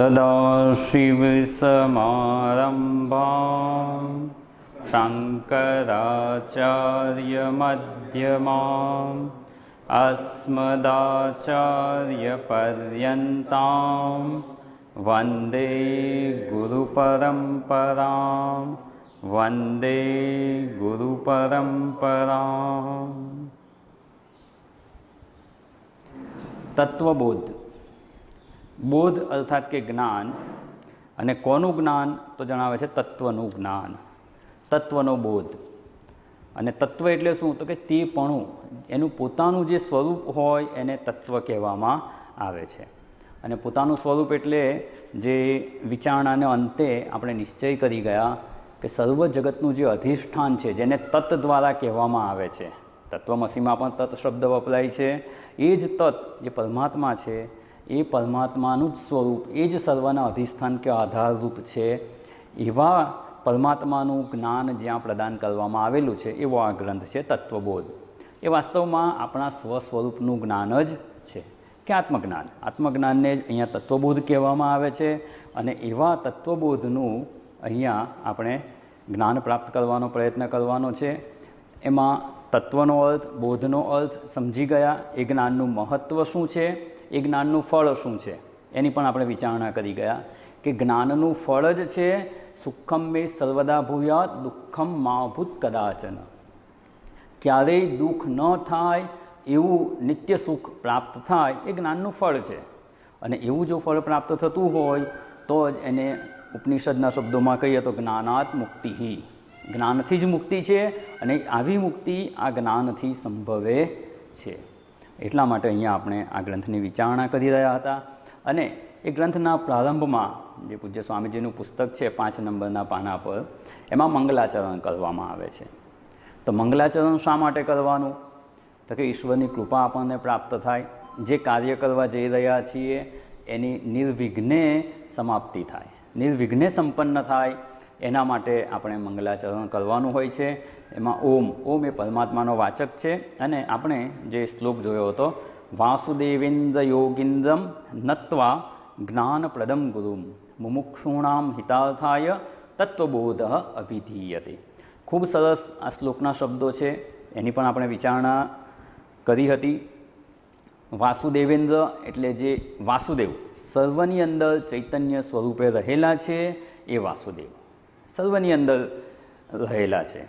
तदा शिविसमारम्भां शङ्कराचार्यमध्यमाम् अस्मदाचार्यपर्यन्तां वन्दे गुरुपरम्परां वन्दे गुरुपरम्परा तत्त्वबोध બોધ અર્થાત કે જ્ઞાન અને કોનું જ્ઞાન તો જણાવે છે તત્વનું જ્ઞાન તત્વનો બોધ અને તત્વ એટલે શું તો કે તે પણું એનું પોતાનું જે સ્વરૂપ હોય એને તત્વ કહેવામાં આવે છે અને પોતાનું સ્વરૂપ એટલે જે વિચારણાને અંતે આપણે નિશ્ચય કરી ગયા કે સર્વ જગતનું જે અધિષ્ઠાન છે જેને તત્ દ્વારા કહેવામાં આવે છે તત્વમસીમાં પણ તત્વ શબ્દ વપરાય છે એ જ તત જે પરમાત્મા છે એ પરમાત્માનું જ સ્વરૂપ એ જ સર્વના અધિષ્ઠાન કે આધારરૂપ છે એવા પરમાત્માનું જ્ઞાન જ્યાં પ્રદાન કરવામાં આવેલું છે એવો આ ગ્રંથ છે તત્વબોધ એ વાસ્તવમાં આપણા સ્વસ્વરૂપનું જ્ઞાન જ છે કે આત્મજ્ઞાન આત્મજ્ઞાનને જ અહીંયા તત્વબોધ કહેવામાં આવે છે અને એવા તત્વબોધનું અહીંયા આપણે જ્ઞાન પ્રાપ્ત કરવાનો પ્રયત્ન કરવાનો છે એમાં તત્વનો અર્થ બોધનો અર્થ સમજી ગયા એ જ્ઞાનનું મહત્ત્વ શું છે એ જ્ઞાનનું ફળ શું છે એની પણ આપણે વિચારણા કરી ગયા કે જ્ઞાનનું ફળ જ છે સુખમ મે સર્વદા ભૂયા દુઃખમ માભૂત કદાચન ક્યારેય દુઃખ ન થાય એવું નિત્ય સુખ પ્રાપ્ત થાય એ જ્ઞાનનું ફળ છે અને એવું જો ફળ પ્રાપ્ત થતું હોય તો જ એને ઉપનિષદના શબ્દોમાં કહીએ તો જ્ઞાનાત મુક્તિ જ્ઞાનથી જ મુક્તિ છે અને આવી મુક્તિ આ જ્ઞાનથી સંભવે છે એટલા માટે અહીંયા આપણે આ ગ્રંથની વિચારણા કરી રહ્યા હતા અને એ ગ્રંથના પ્રારંભમાં જે પૂજ્ય સ્વામીજીનું પુસ્તક છે પાંચ નંબરના પાના પર એમાં મંગલાચરણ કરવામાં આવે છે તો મંગલાચરણ શા માટે કરવાનું તો કે ઈશ્વરની કૃપા આપણને પ્રાપ્ત થાય જે કાર્ય કરવા જઈ રહ્યા છીએ એની નિર્વિઘ્ને સમાપ્તિ થાય નિર્વિઘ્ને સંપન્ન થાય એના માટે આપણે મંગલાચરણ કરવાનું હોય છે એમાં ઓમ ઓમ એ પરમાત્માનો વાચક છે અને આપણે જે શ્લોક જોયો હતો વાસુદેવેન્દ્ર યોગિન્દ્રમ નત્વા જ્ઞાનપ્રદમ ગુરુમ મુમુક્ષુણામ હિતાર્થાય તત્વબોધ અભિધીયતે ખૂબ સરસ આ શ્લોકના શબ્દો છે એની પણ આપણે વિચારણા કરી હતી વાસુદેવેન્દ્ર એટલે જે વાસુદેવ સર્વની અંદર ચૈતન્ય સ્વરૂપે રહેલા છે એ વાસુદેવ સર્વની અંદર રહેલા છે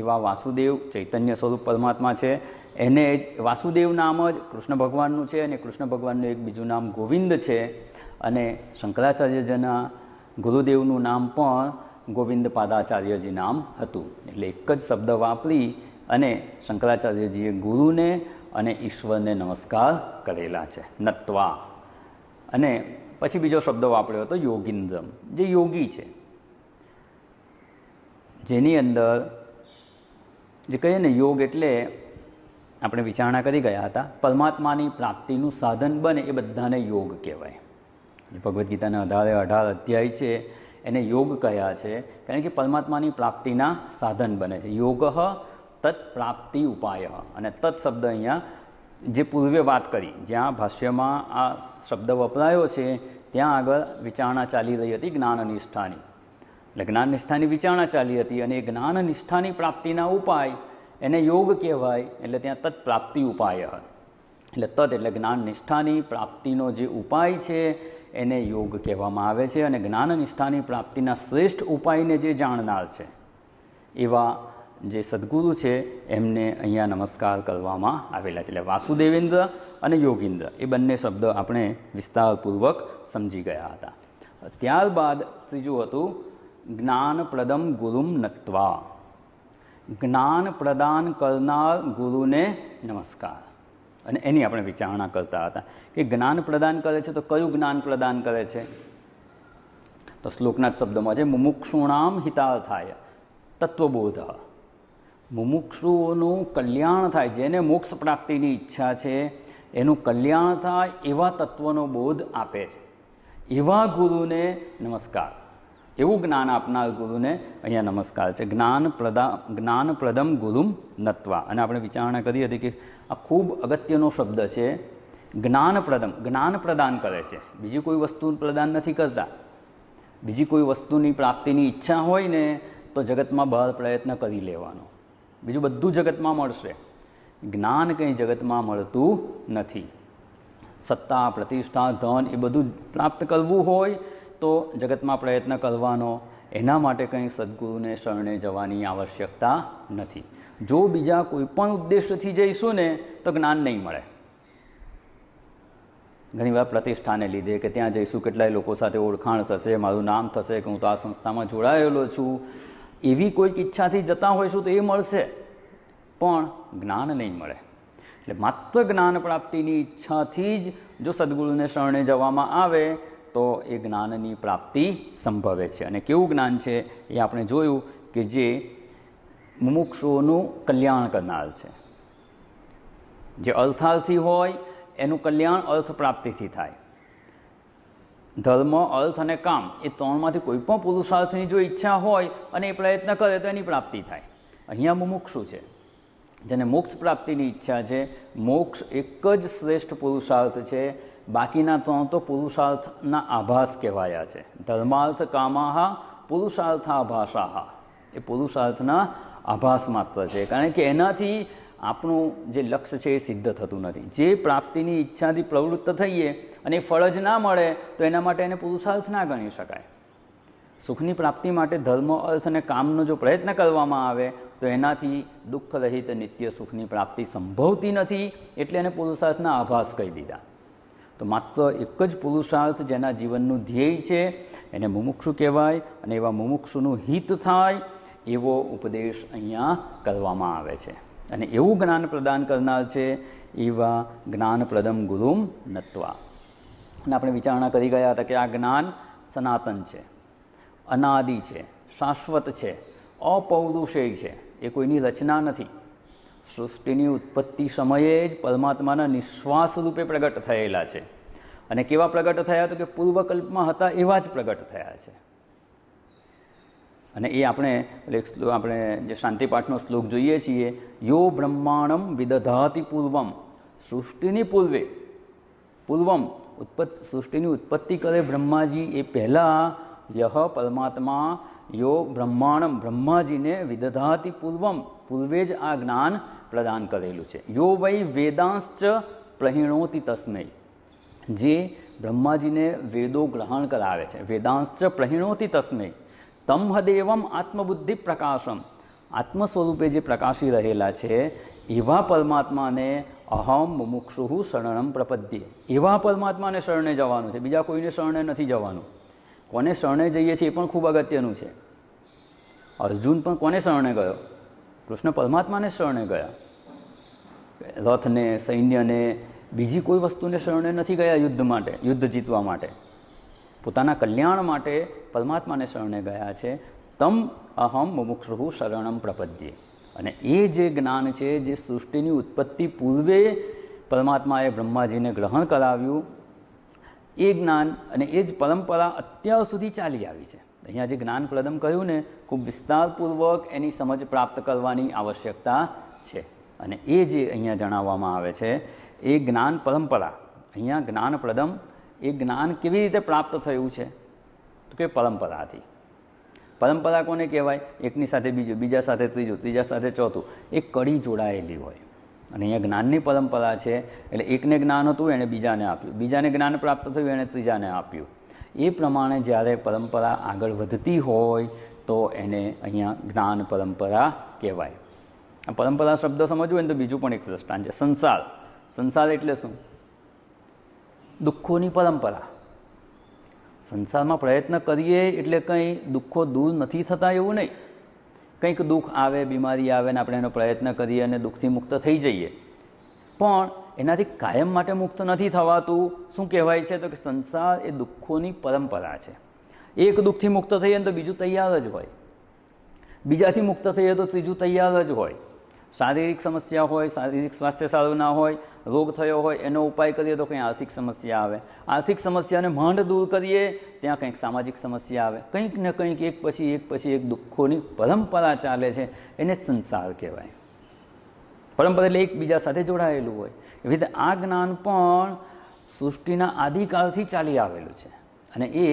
એવા વાસુદેવ ચૈતન્ય સ્વરૂપ પરમાત્મા છે એને જ વાસુદેવ નામ જ કૃષ્ણ ભગવાનનું છે અને કૃષ્ણ ભગવાનનું એક બીજું નામ ગોવિંદ છે અને શંકરાચાર્યજીના ગુરુદેવનું નામ પણ ગોવિંદ પાદાચાર્યજી નામ હતું એટલે એક જ શબ્દ વાપરી અને શંકરાચાર્યજીએ ગુરુને અને ઈશ્વરને નમસ્કાર કરેલા છે નત્વા અને પછી બીજો શબ્દ વાપર્યો હતો યોગિન્દ્રમ જે યોગી છે જેની અંદર જે કહીએ ને યોગ એટલે આપણે વિચારણા કરી ગયા હતા પરમાત્માની પ્રાપ્તિનું સાધન બને એ બધાને યોગ કહેવાય જે ભગવદ્ ગીતાના આધારે અઢાર અધ્યાય છે એને યોગ કહ્યા છે કારણ કે પરમાત્માની પ્રાપ્તિના સાધન બને છે યોગ તત્પ્રાપ્તિ ઉપાય અને તત્ શબ્દ અહીંયા જે પૂર્વે વાત કરી જ્યાં ભાષ્યમાં આ શબ્દ વપરાયો છે ત્યાં આગળ વિચારણા ચાલી રહી હતી જ્ઞાન અનિષ્ઠાની એટલે જ્ઞાન નિષ્ઠાની વિચારણા ચાલી હતી અને એ જ્ઞાન નિષ્ઠાની પ્રાપ્તિના ઉપાય એને યોગ કહેવાય એટલે ત્યાં તત્ પ્રાપ્તિ ઉપાય એટલે તત એટલે જ્ઞાન નિષ્ઠાની પ્રાપ્તિનો જે ઉપાય છે એને યોગ કહેવામાં આવે છે અને જ્ઞાન નિષ્ઠાની પ્રાપ્તિના શ્રેષ્ઠ ઉપાયને જે જાણનાર છે એવા જે સદગુરુ છે એમને અહીંયા નમસ્કાર કરવામાં આવેલા છે એટલે વાસુદેવેન્દ્ર અને યોગિન્દ્ર એ બંને શબ્દ આપણે વિસ્તારપૂર્વક સમજી ગયા હતા ત્યારબાદ ત્રીજું હતું જ્ઞાનપ્રદમ ગુરુમ નત્વા જ્ઞાન પ્રદાન કરનાર ગુરુને નમસ્કાર અને એની આપણે વિચારણા કરતા હતા કે જ્ઞાન પ્રદાન કરે છે તો કયું જ્ઞાન પ્રદાન કરે છે તો શ્લોકના જ શબ્દમાં છે મુમુક્ષુણામ થાય તત્વબોધ મુમુક્ષુઓનું કલ્યાણ થાય જેને મોક્ષ પ્રાપ્તિની ઈચ્છા છે એનું કલ્યાણ થાય એવા તત્વનો બોધ આપે છે એવા ગુરુને નમસ્કાર એવું જ્ઞાન આપનાર ગુરુને અહીંયા નમસ્કાર છે જ્ઞાન પ્રદા જ્ઞાનપ્રદમ પ્રદમ ગુરુમ નત્વા અને આપણે વિચારણા કરી હતી કે આ ખૂબ અગત્યનો શબ્દ છે જ્ઞાનપ્રદમ જ્ઞાન પ્રદાન કરે છે બીજી કોઈ વસ્તુ પ્રદાન નથી કરતા બીજી કોઈ વસ્તુની પ્રાપ્તિની ઈચ્છા હોય ને તો જગતમાં બહાર પ્રયત્ન કરી લેવાનો બીજું બધું જગતમાં મળશે જ્ઞાન કંઈ જગતમાં મળતું નથી સત્તા પ્રતિષ્ઠા ધન એ બધું પ્રાપ્ત કરવું હોય તો જગતમાં પ્રયત્ન કરવાનો એના માટે કંઈ સદગુરુને શરણે જવાની આવશ્યકતા નથી જો બીજા કોઈ પણ ઉદ્દેશ્યથી જઈશું ને તો જ્ઞાન નહીં મળે ઘણીવાર પ્રતિષ્ઠાને લીધે કે ત્યાં જઈશું કેટલાય લોકો સાથે ઓળખાણ થશે મારું નામ થશે કે હું તો આ સંસ્થામાં જોડાયેલો છું એવી કોઈક ઈચ્છાથી જતા હોઈશું તો એ મળશે પણ જ્ઞાન નહીં મળે એટલે માત્ર જ્ઞાન પ્રાપ્તિની ઈચ્છાથી જ જો સદગુરુને શરણે જવામાં આવે તો એ જ્ઞાનની પ્રાપ્તિ સંભવે છે અને કેવું જ્ઞાન છે એ આપણે જોયું કે જે મુમુક્ષુઓનું કલ્યાણ કરનાર છે જે અર્થાર્થી હોય એનું કલ્યાણ અર્થ પ્રાપ્તિથી થાય ધર્મ અર્થ અને કામ એ ત્રણમાંથી કોઈ પણ પુરુષાર્થની જો ઈચ્છા હોય અને એ પ્રયત્ન કરે તો એની પ્રાપ્તિ થાય અહીંયા મુમુક્ષુ છે જેને મોક્ષ પ્રાપ્તિની ઈચ્છા છે મોક્ષ એક જ શ્રેષ્ઠ પુરુષાર્થ છે બાકીના ત્રણ તો પુરુષાર્થના આભાસ કહેવાયા છે ધર્માર્થ કામાહા પુરુષાર્થ આભાષાહા એ પુરુષાર્થના આભાસ માત્ર છે કારણ કે એનાથી આપણું જે લક્ષ્ય છે એ સિદ્ધ થતું નથી જે પ્રાપ્તિની ઈચ્છાથી પ્રવૃત્ત થઈએ અને ફળ જ ના મળે તો એના માટે એને પુરુષાર્થ ના ગણી શકાય સુખની પ્રાપ્તિ માટે ધર્મ અર્થ અને કામનો જો પ્રયત્ન કરવામાં આવે તો એનાથી દુઃખ રહિત નિત્ય સુખની પ્રાપ્તિ સંભવતી નથી એટલે એને પુરુષાર્થના આભાસ કહી દીધા તો માત્ર એક જ પુરુષાર્થ જેના જીવનનું ધ્યેય છે એને મુમુક્ષુ કહેવાય અને એવા મુમુક્ષુનું હિત થાય એવો ઉપદેશ અહીંયા કરવામાં આવે છે અને એવું જ્ઞાન પ્રદાન કરનાર છે એવા જ્ઞાનપ્રદમ ગુરુમ નત્વા અને આપણે વિચારણા કરી ગયા હતા કે આ જ્ઞાન સનાતન છે અનાદિ છે શાશ્વત છે અપૌરુષેય છે એ કોઈની રચના નથી સૃષ્ટિની ઉત્પત્તિ સમયે જ પરમાત્માના નિશ્વાસ રૂપે પ્રગટ થયેલા છે અને કેવા પ્રગટ થયા તો કે પૂર્વકલ્પમાં હતા એવા જ પ્રગટ થયા છે અને એ આપણે એટલે આપણે જે શાંતિપાઠનો શ્લોક જોઈએ છીએ યો બ્રહ્માણમ વિદધાતી પૂર્વમ સૃષ્ટિની પૂર્વે પૂર્વમ ઉત્પત્ત સૃષ્ટિની ઉત્પત્તિ કરે બ્રહ્માજી એ પહેલાં યહ પરમાત્મા યો બ્રહ્માણમ બ્રહ્માજીને વિદધાતી પૂર્વમ પૂર્વે જ આ જ્ઞાન પ્રદાન કરેલું છે યો વૈ વેદાંશ્ચ પ્રહિણોતી તસ્મય જે બ્રહ્માજીને વેદો ગ્રહણ કરાવે છે વેદાંશ્ચ પ્રહિણોતી તસ્મય તમ હદેવમ આત્મબુદ્ધિ પ્રકાશમ આત્મ સ્વરૂપે જે પ્રકાશી રહેલા છે એવા પરમાત્માને અહમ મુમુક્ષુ શરણમ પ્રપદ્ય એવા પરમાત્માને શરણે જવાનું છે બીજા કોઈને શરણે નથી જવાનું કોને શરણે જઈએ છીએ એ પણ ખૂબ અગત્યનું છે અર્જુન પણ કોને શરણે ગયો કૃષ્ણ પરમાત્માને શરણે ગયા રથને સૈન્યને બીજી કોઈ વસ્તુને શરણે નથી ગયા યુદ્ધ માટે યુદ્ધ જીતવા માટે પોતાના કલ્યાણ માટે પરમાત્માને શરણે ગયા છે તમ અહમ મુમુક્ષુ શરણમ પ્રપદ્યે અને એ જે જ્ઞાન છે જે સૃષ્ટિની ઉત્પત્તિ પૂર્વે પરમાત્માએ બ્રહ્માજીને ગ્રહણ કરાવ્યું એ જ્ઞાન અને એ જ પરંપરા અત્યાર સુધી ચાલી આવી છે અહીંયા જે જ્ઞાન પ્રદમ કહ્યું ને ખૂબ વિસ્તારપૂર્વક એની સમજ પ્રાપ્ત કરવાની આવશ્યકતા છે અને એ જે અહીંયા જણાવવામાં આવે છે એ જ્ઞાન પરંપરા અહીંયા જ્ઞાન પ્રદમ એ જ્ઞાન કેવી રીતે પ્રાપ્ત થયું છે તો કે પરંપરાથી પરંપરા કોને કહેવાય એકની સાથે બીજું બીજા સાથે ત્રીજું ત્રીજા સાથે ચોથું એ કડી જોડાયેલી હોય અને અહીંયા જ્ઞાનની પરંપરા છે એટલે એકને જ્ઞાન હતું એણે બીજાને આપ્યું બીજાને જ્ઞાન પ્રાપ્ત થયું એણે ત્રીજાને આપ્યું એ પ્રમાણે જ્યારે પરંપરા આગળ વધતી હોય તો એને અહીંયા જ્ઞાન પરંપરા કહેવાય પરંપરા શબ્દ સમજવું હોય તો બીજું પણ એક દ્રષ્ટાંત છે સંસાર સંસાર એટલે શું દુઃખોની પરંપરા સંસારમાં પ્રયત્ન કરીએ એટલે કંઈ દુઃખો દૂર નથી થતા એવું નહીં કંઈક દુઃખ આવે બીમારી આવે ને આપણે એનો પ્રયત્ન કરીએ અને દુઃખથી મુક્ત થઈ જઈએ પણ એનાથી કાયમ માટે મુક્ત નથી થવાતું શું કહેવાય છે તો કે સંસાર એ દુઃખોની પરંપરા છે એક દુઃખથી મુક્ત થઈએ ને તો બીજું તૈયાર જ હોય બીજાથી મુક્ત થઈએ તો ત્રીજું તૈયાર જ હોય શારીરિક સમસ્યા હોય શારીરિક સ્વાસ્થ્ય સારું ના હોય રોગ થયો હોય એનો ઉપાય કરીએ તો કંઈ આર્થિક સમસ્યા આવે આર્થિક સમસ્યાને માંડ દૂર કરીએ ત્યાં કંઈક સામાજિક સમસ્યા આવે કંઈક ને કંઈક એક પછી એક પછી એક દુઃખોની પરંપરા ચાલે છે એને સંસાર કહેવાય પરંપરા એટલે એકબીજા સાથે જોડાયેલું હોય એવી રીતે આ જ્ઞાન પણ સૃષ્ટિના આદિકાળથી ચાલી આવેલું છે અને એ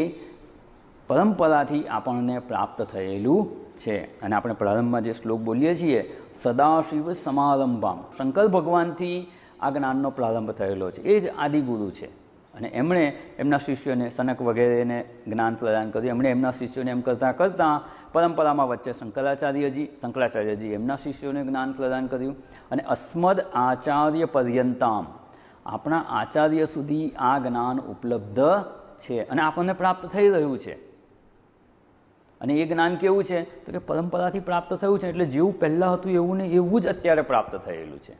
પરંપરાથી આપણને પ્રાપ્ત થયેલું છે અને આપણે પ્રારંભમાં જે શ્લોક બોલીએ છીએ સદાશિવ સમારંભામ શંકર ભગવાનથી આ જ્ઞાનનો પ્રારંભ થયેલો છે એ જ આદિગુરુ છે અને એમણે એમના શિષ્યોને સનક વગેરેને જ્ઞાન પ્રદાન કર્યું એમણે એમના શિષ્યોને એમ કરતાં કરતાં પરંપરામાં વચ્ચે શંકરાચાર્યજી શંકરાચાર્યજી એમના શિષ્યોને જ્ઞાન પ્રદાન કર્યું અને અસ્મદ આચાર્ય પર્યંતામ આપણા આચાર્ય સુધી આ જ્ઞાન ઉપલબ્ધ છે અને આપણને પ્રાપ્ત થઈ રહ્યું છે અને એ જ્ઞાન કેવું છે તો કે પરંપરાથી પ્રાપ્ત થયું છે એટલે જેવું પહેલાં હતું એવું ને એવું જ અત્યારે પ્રાપ્ત થયેલું છે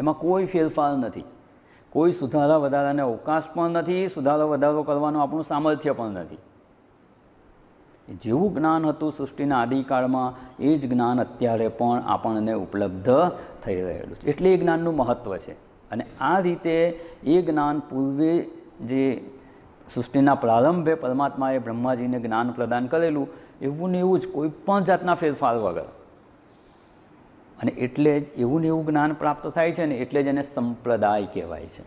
એમાં કોઈ ફેરફાર નથી કોઈ સુધારા વધારાને અવકાશ પણ નથી સુધારો વધારો કરવાનું આપણું સામર્થ્ય પણ નથી જેવું જ્ઞાન હતું સૃષ્ટિના આદિકાળમાં એ જ જ્ઞાન અત્યારે પણ આપણને ઉપલબ્ધ થઈ રહેલું છે એટલે એ જ્ઞાનનું મહત્ત્વ છે અને આ રીતે એ જ્ઞાન પૂર્વે જે સૃષ્ટિના પ્રારંભે પરમાત્માએ બ્રહ્માજીને જ્ઞાન પ્રદાન કરેલું એવું ને એવું જ કોઈ પણ જાતના ફેરફાર વગર અને એટલે જ એવું ને એવું જ્ઞાન પ્રાપ્ત થાય છે ને એટલે જ એને સંપ્રદાય કહેવાય છે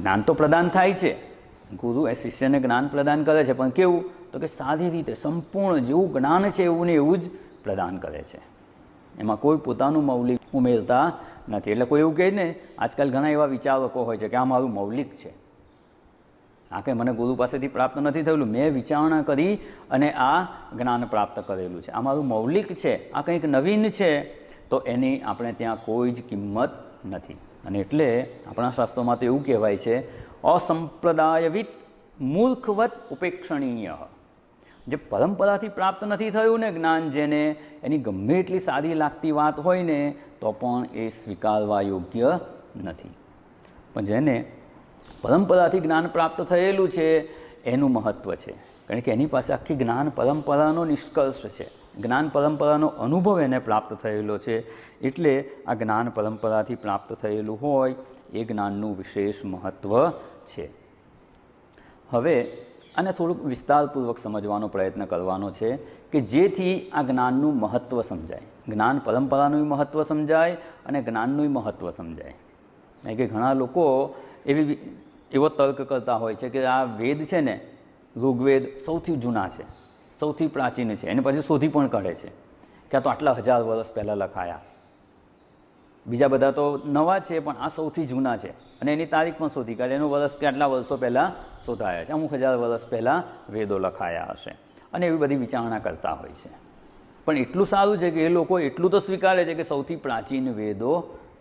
જ્ઞાન તો પ્રદાન થાય છે ગુરુ એ શિષ્યને જ્ઞાન પ્રદાન કરે છે પણ કેવું તો કે સારી રીતે સંપૂર્ણ જેવું જ્ઞાન છે એવું ને એવું જ પ્રદાન કરે છે એમાં કોઈ પોતાનું મૌલિક ઉમેરતા નથી એટલે કોઈ એવું કહે ને આજકાલ ઘણા એવા વિચારકો હોય છે કે આ મારું મૌલિક છે આ કે મને ગુરુ પાસેથી પ્રાપ્ત નથી થયેલું મેં વિચારણા કરી અને આ જ્ઞાન પ્રાપ્ત કરેલું છે આ મારું મૌલિક છે આ કંઈક નવીન છે તો એની આપણે ત્યાં કોઈ જ કિંમત નથી અને એટલે આપણા શાસ્ત્રોમાં તો એવું કહેવાય છે અસંપ્રદાયવિત મૂર્ખવત ઉપેક્ષણીય જે પરંપરાથી પ્રાપ્ત નથી થયું ને જ્ઞાન જેને એની ગમે એટલી સારી લાગતી વાત હોય ને તો પણ એ સ્વીકારવા યોગ્ય નથી પણ જેને પરંપરાથી જ્ઞાન પ્રાપ્ત થયેલું છે એનું મહત્ત્વ છે કારણ કે એની પાસે આખી જ્ઞાન પરંપરાનો નિષ્કર્ષ છે જ્ઞાન પરંપરાનો અનુભવ એને પ્રાપ્ત થયેલો છે એટલે આ જ્ઞાન પરંપરાથી પ્રાપ્ત થયેલું હોય એ જ્ઞાનનું વિશેષ મહત્ત્વ છે હવે અને થોડુંક વિસ્તારપૂર્વક સમજવાનો પ્રયત્ન કરવાનો છે કે જેથી આ જ્ઞાનનું મહત્ત્વ સમજાય જ્ઞાન પરંપરાનું મહત્ત્વ સમજાય અને જ્ઞાનનું મહત્ત્વ સમજાય કે ઘણા લોકો એવી એવો તર્ક કરતા હોય છે કે આ વેદ છે ને ઋગ્વેદ સૌથી જૂના છે સૌથી પ્રાચીન છે એને પછી શોધી પણ કાઢે છે કે આ તો આટલા હજાર વર્ષ પહેલાં લખાયા બીજા બધા તો નવા છે પણ આ સૌથી જૂના છે અને એની તારીખ પણ શોધી કાઢે એનું વર્ષ કેટલા વર્ષો પહેલાં શોધાયા છે અમુક હજાર વર્ષ પહેલાં વેદો લખાયા હશે અને એવી બધી વિચારણા કરતા હોય છે પણ એટલું સારું છે કે એ લોકો એટલું તો સ્વીકારે છે કે સૌથી પ્રાચીન વેદો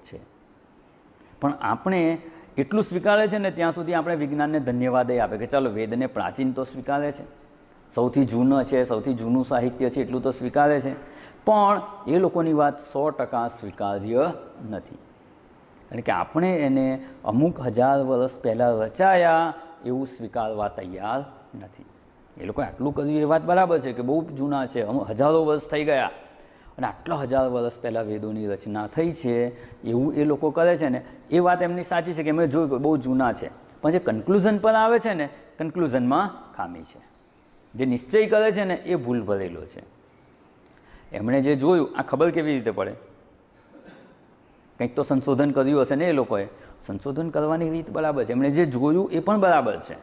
છે પણ આપણે એટલું સ્વીકારે છે ને ત્યાં સુધી આપણે વિજ્ઞાનને ધન્યવાદ એ આપે કે ચાલો વેદને પ્રાચીન તો સ્વીકારે છે સૌથી જૂનો છે સૌથી જૂનું સાહિત્ય છે એટલું તો સ્વીકારે છે પણ એ લોકોની વાત સો ટકા સ્વીકાર્ય નથી કારણ કે આપણે એને અમુક હજાર વર્ષ પહેલાં રચાયા એવું સ્વીકારવા તૈયાર નથી એ લોકો આટલું કર્યું એ વાત બરાબર છે કે બહુ જૂના છે હજારો વર્ષ થઈ ગયા અને આટલા હજાર વર્ષ પહેલાં વેદોની રચના થઈ છે એવું એ લોકો કરે છે ને એ વાત એમની સાચી છે કે મેં જોયું કે બહુ જૂના છે પણ જે કન્ક્લુઝન પર આવે છે ને કન્ક્લુઝનમાં ખામી છે જે નિશ્ચય કરે છે ને એ ભૂલ ભરેલો છે એમણે જે જોયું આ ખબર કેવી રીતે પડે કંઈક તો સંશોધન કર્યું હશે ને એ લોકોએ સંશોધન કરવાની રીત બરાબર છે એમણે જે જોયું એ પણ બરાબર છે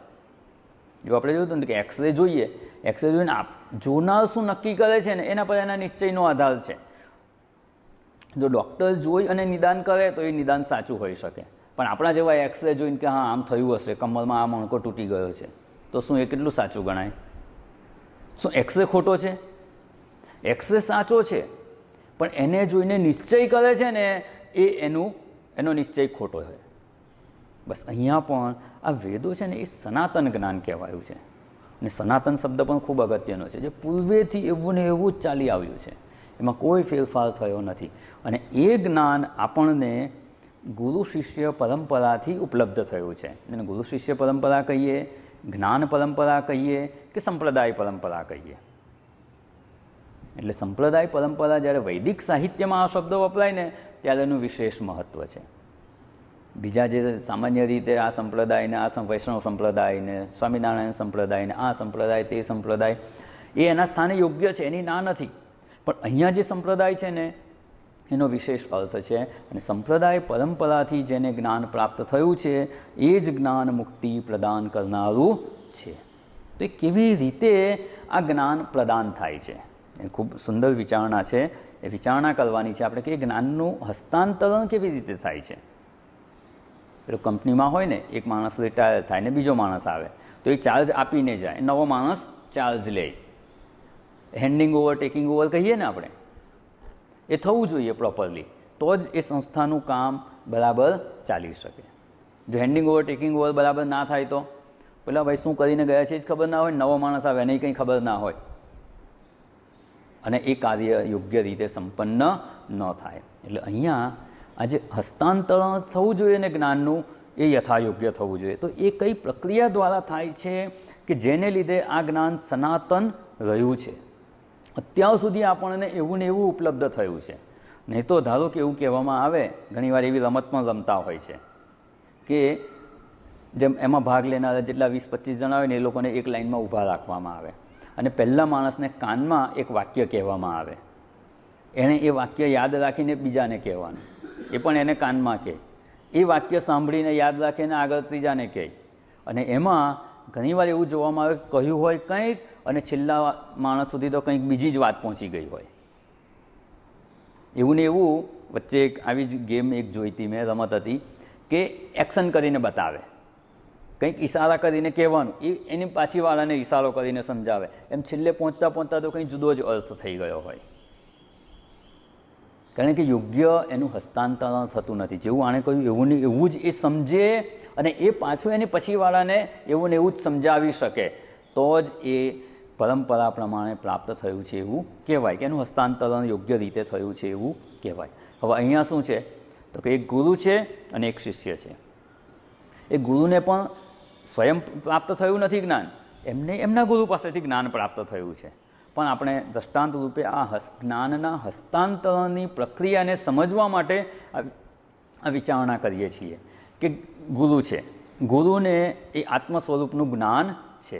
જો આપણે જોયું હતું ને કે એક્સરે જોઈએ એક્સરે જોઈને આપ જોનાર શું નક્કી કરે છે ને એના પર એના નિશ્ચયનો આધાર છે જો ડૉક્ટર જોઈ અને નિદાન કરે તો એ નિદાન સાચું હોઈ શકે પણ આપણા જેવા એક્સરે જોઈને કે હા આમ થયું હશે કમરમાં આ મણકો તૂટી ગયો છે તો શું એ કેટલું સાચું ગણાય શું એક્સરે ખોટો છે એક્સરે સાચો છે પણ એને જોઈને નિશ્ચય કરે છે ને એ એનું એનો નિશ્ચય ખોટો છે બસ અહીંયા પણ આ વેદો છે ને એ સનાતન જ્ઞાન કહેવાયું છે અને સનાતન શબ્દ પણ ખૂબ અગત્યનો છે જે પૂર્વેથી એવું ને એવું જ ચાલી આવ્યું છે એમાં કોઈ ફેરફાર થયો નથી અને એ જ્ઞાન આપણને ગુરુ શિષ્ય પરંપરાથી ઉપલબ્ધ થયું છે એને ગુરુ શિષ્ય પરંપરા કહીએ જ્ઞાન પરંપરા કહીએ કે સંપ્રદાય પરંપરા કહીએ એટલે સંપ્રદાય પરંપરા જ્યારે વૈદિક સાહિત્યમાં આ શબ્દો વપરાય ને ત્યારે એનું વિશેષ મહત્ત્વ છે બીજા જે સામાન્ય રીતે આ સંપ્રદાયને આ વૈષ્ણવ સંપ્રદાયને સ્વામિનારાયણ સંપ્રદાયને આ સંપ્રદાય તે સંપ્રદાય એ એના સ્થાને યોગ્ય છે એની ના નથી પણ અહીંયા જે સંપ્રદાય છે ને એનો વિશેષ અર્થ છે અને સંપ્રદાય પરંપરાથી જેને જ્ઞાન પ્રાપ્ત થયું છે એ જ જ્ઞાન મુક્તિ પ્રદાન કરનારું છે તો એ કેવી રીતે આ જ્ઞાન પ્રદાન થાય છે એ ખૂબ સુંદર વિચારણા છે એ વિચારણા કરવાની છે આપણે કે જ્ઞાનનું હસ્તાંતરણ કેવી રીતે થાય છે પેલો કંપનીમાં હોય ને એક માણસ રિટાયર થાય ને બીજો માણસ આવે તો એ ચાર્જ આપીને જાય નવો માણસ ચાર્જ લે હેન્ડિંગ ઓવર ટેકિંગ ઓવર કહીએ ને આપણે એ થવું જોઈએ પ્રોપરલી તો જ એ સંસ્થાનું કામ બરાબર ચાલી શકે જો હેન્ડિંગ ઓવર ટેકિંગ ઓવર બરાબર ના થાય તો પેલા ભાઈ શું કરીને ગયા છે એ જ ખબર ના હોય નવો માણસ આવે એને કંઈ ખબર ના હોય અને એ કાર્ય યોગ્ય રીતે સંપન્ન ન થાય એટલે અહીંયા આજે હસ્તાંતરણ થવું જોઈએ ને જ્ઞાનનું એ યથાયોગ્ય થવું જોઈએ તો એ કઈ પ્રક્રિયા દ્વારા થાય છે કે જેને લીધે આ જ્ઞાન સનાતન રહ્યું છે અત્યાર સુધી આપણને એવું ને એવું ઉપલબ્ધ થયું છે નહીં તો ધારો કે એવું કહેવામાં આવે ઘણીવાર એવી રમત પણ રમતા હોય છે કે જેમ એમાં ભાગ લેનારા જેટલા વીસ પચીસ જણા હોય ને એ લોકોને એક લાઇનમાં ઊભા રાખવામાં આવે અને પહેલાં માણસને કાનમાં એક વાક્ય કહેવામાં આવે એણે એ વાક્ય યાદ રાખીને બીજાને કહેવાનું એ પણ એને કાનમાં કહે એ વાક્ય સાંભળીને યાદ રાખીને આગળ ત્રીજાને કહે અને એમાં ઘણીવાર એવું જોવામાં આવે કહ્યું હોય કંઈક અને છેલ્લા માણસ સુધી તો કંઈક બીજી જ વાત પહોંચી ગઈ હોય એવું ને એવું વચ્ચે એક આવી જ ગેમ એક જોઈતી મેં રમત હતી કે એક્શન કરીને બતાવે કંઈક ઇશારા કરીને કહેવાનું એ એની પાછીવાળાને ઇશારો કરીને સમજાવે એમ છેલ્લે પહોંચતા પહોંચતા તો કંઈ જુદો જ અર્થ થઈ ગયો હોય કારણ કે યોગ્ય એનું હસ્તાંતરણ થતું નથી જેવું આણે કહ્યું એવું ને એવું જ એ સમજે અને એ પાછું એની પછીવાળાને એવું ને એવું જ સમજાવી શકે તો જ એ પરંપરા પ્રમાણે પ્રાપ્ત થયું છે એવું કહેવાય કે એનું હસ્તાંતરણ યોગ્ય રીતે થયું છે એવું કહેવાય હવે અહીંયા શું છે તો કે એક ગુરુ છે અને એક શિષ્ય છે એ ગુરુને પણ સ્વયં પ્રાપ્ત થયું નથી જ્ઞાન એમને એમના ગુરુ પાસેથી જ્ઞાન પ્રાપ્ત થયું છે પણ આપણે દ્રષ્ટાંત રૂપે આ જ્ઞાનના હસ્તાંતરણની પ્રક્રિયાને સમજવા માટે વિચારણા કરીએ છીએ કે ગુરુ છે ગુરુને એ આત્મ સ્વરૂપનું જ્ઞાન છે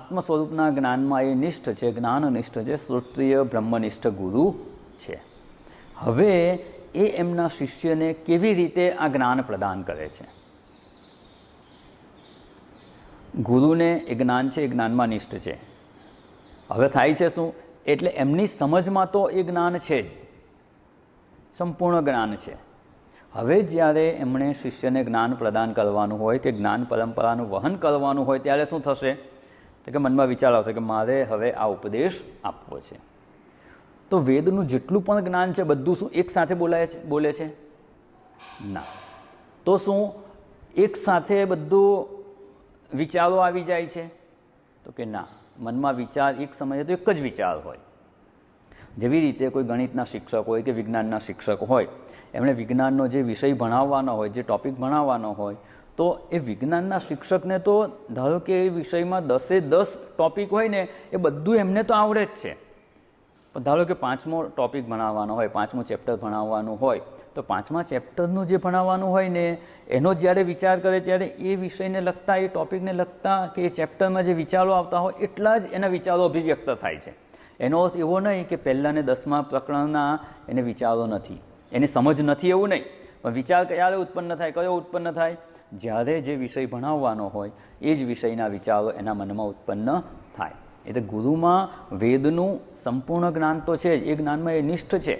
આત્મ સ્વરૂપના જ્ઞાનમાં એ નિષ્ઠ છે જ્ઞાન જ્ઞાનનિષ્ઠ છે શ્રોત્રિય બ્રહ્મનિષ્ઠ ગુરુ છે હવે એ એમના શિષ્યને કેવી રીતે આ જ્ઞાન પ્રદાન કરે છે ગુરુને એ જ્ઞાન છે એ જ્ઞાનમાં નિષ્ઠ છે હવે થાય છે શું એટલે એમની સમજમાં તો એ જ્ઞાન છે જ સંપૂર્ણ જ્ઞાન છે હવે જ્યારે એમણે શિષ્યને જ્ઞાન પ્રદાન કરવાનું હોય કે જ્ઞાન પરંપરાનું વહન કરવાનું હોય ત્યારે શું થશે તો કે મનમાં વિચાર આવશે કે મારે હવે આ ઉપદેશ આપવો છે તો વેદનું જેટલું પણ જ્ઞાન છે બધું શું એકસાથે બોલાય છે બોલે છે ના તો શું એકસાથે બધું વિચારો આવી જાય છે તો કે ના મનમાં વિચાર એક સમયે તો એક જ વિચાર હોય જેવી રીતે કોઈ ગણિતના શિક્ષક હોય કે વિજ્ઞાનના શિક્ષક હોય એમણે વિજ્ઞાનનો જે વિષય ભણાવવાનો હોય જે ટૉપિક ભણાવવાનો હોય તો એ વિજ્ઞાનના શિક્ષકને તો ધારો કે એ વિષયમાં દસે દસ ટૉપિક હોય ને એ બધું એમને તો આવડે જ છે પણ ધારો કે પાંચમો ટૉપિક ભણાવવાનો હોય પાંચમું ચેપ્ટર ભણાવવાનું હોય તો પાંચમા ચેપ્ટરનું જે ભણાવવાનું હોય ને એનો જ્યારે વિચાર કરે ત્યારે એ વિષયને લગતા એ ટૉપિકને લગતા કે એ ચેપ્ટરમાં જે વિચારો આવતા હોય એટલા જ એના વિચારો અભિવ્યક્ત થાય છે એનો અર્થ એવો નહીં કે પહેલાં ને દસમા પ્રકરણના એને વિચારો નથી એને સમજ નથી એવું નહીં પણ વિચાર ક્યારે ઉત્પન્ન થાય કયો ઉત્પન્ન થાય જ્યારે જે વિષય ભણાવવાનો હોય એ જ વિષયના વિચારો એના મનમાં ઉત્પન્ન થાય એટલે ગુરુમાં વેદનું સંપૂર્ણ જ્ઞાન તો છે જ એ જ્ઞાનમાં એ નિષ્ઠ છે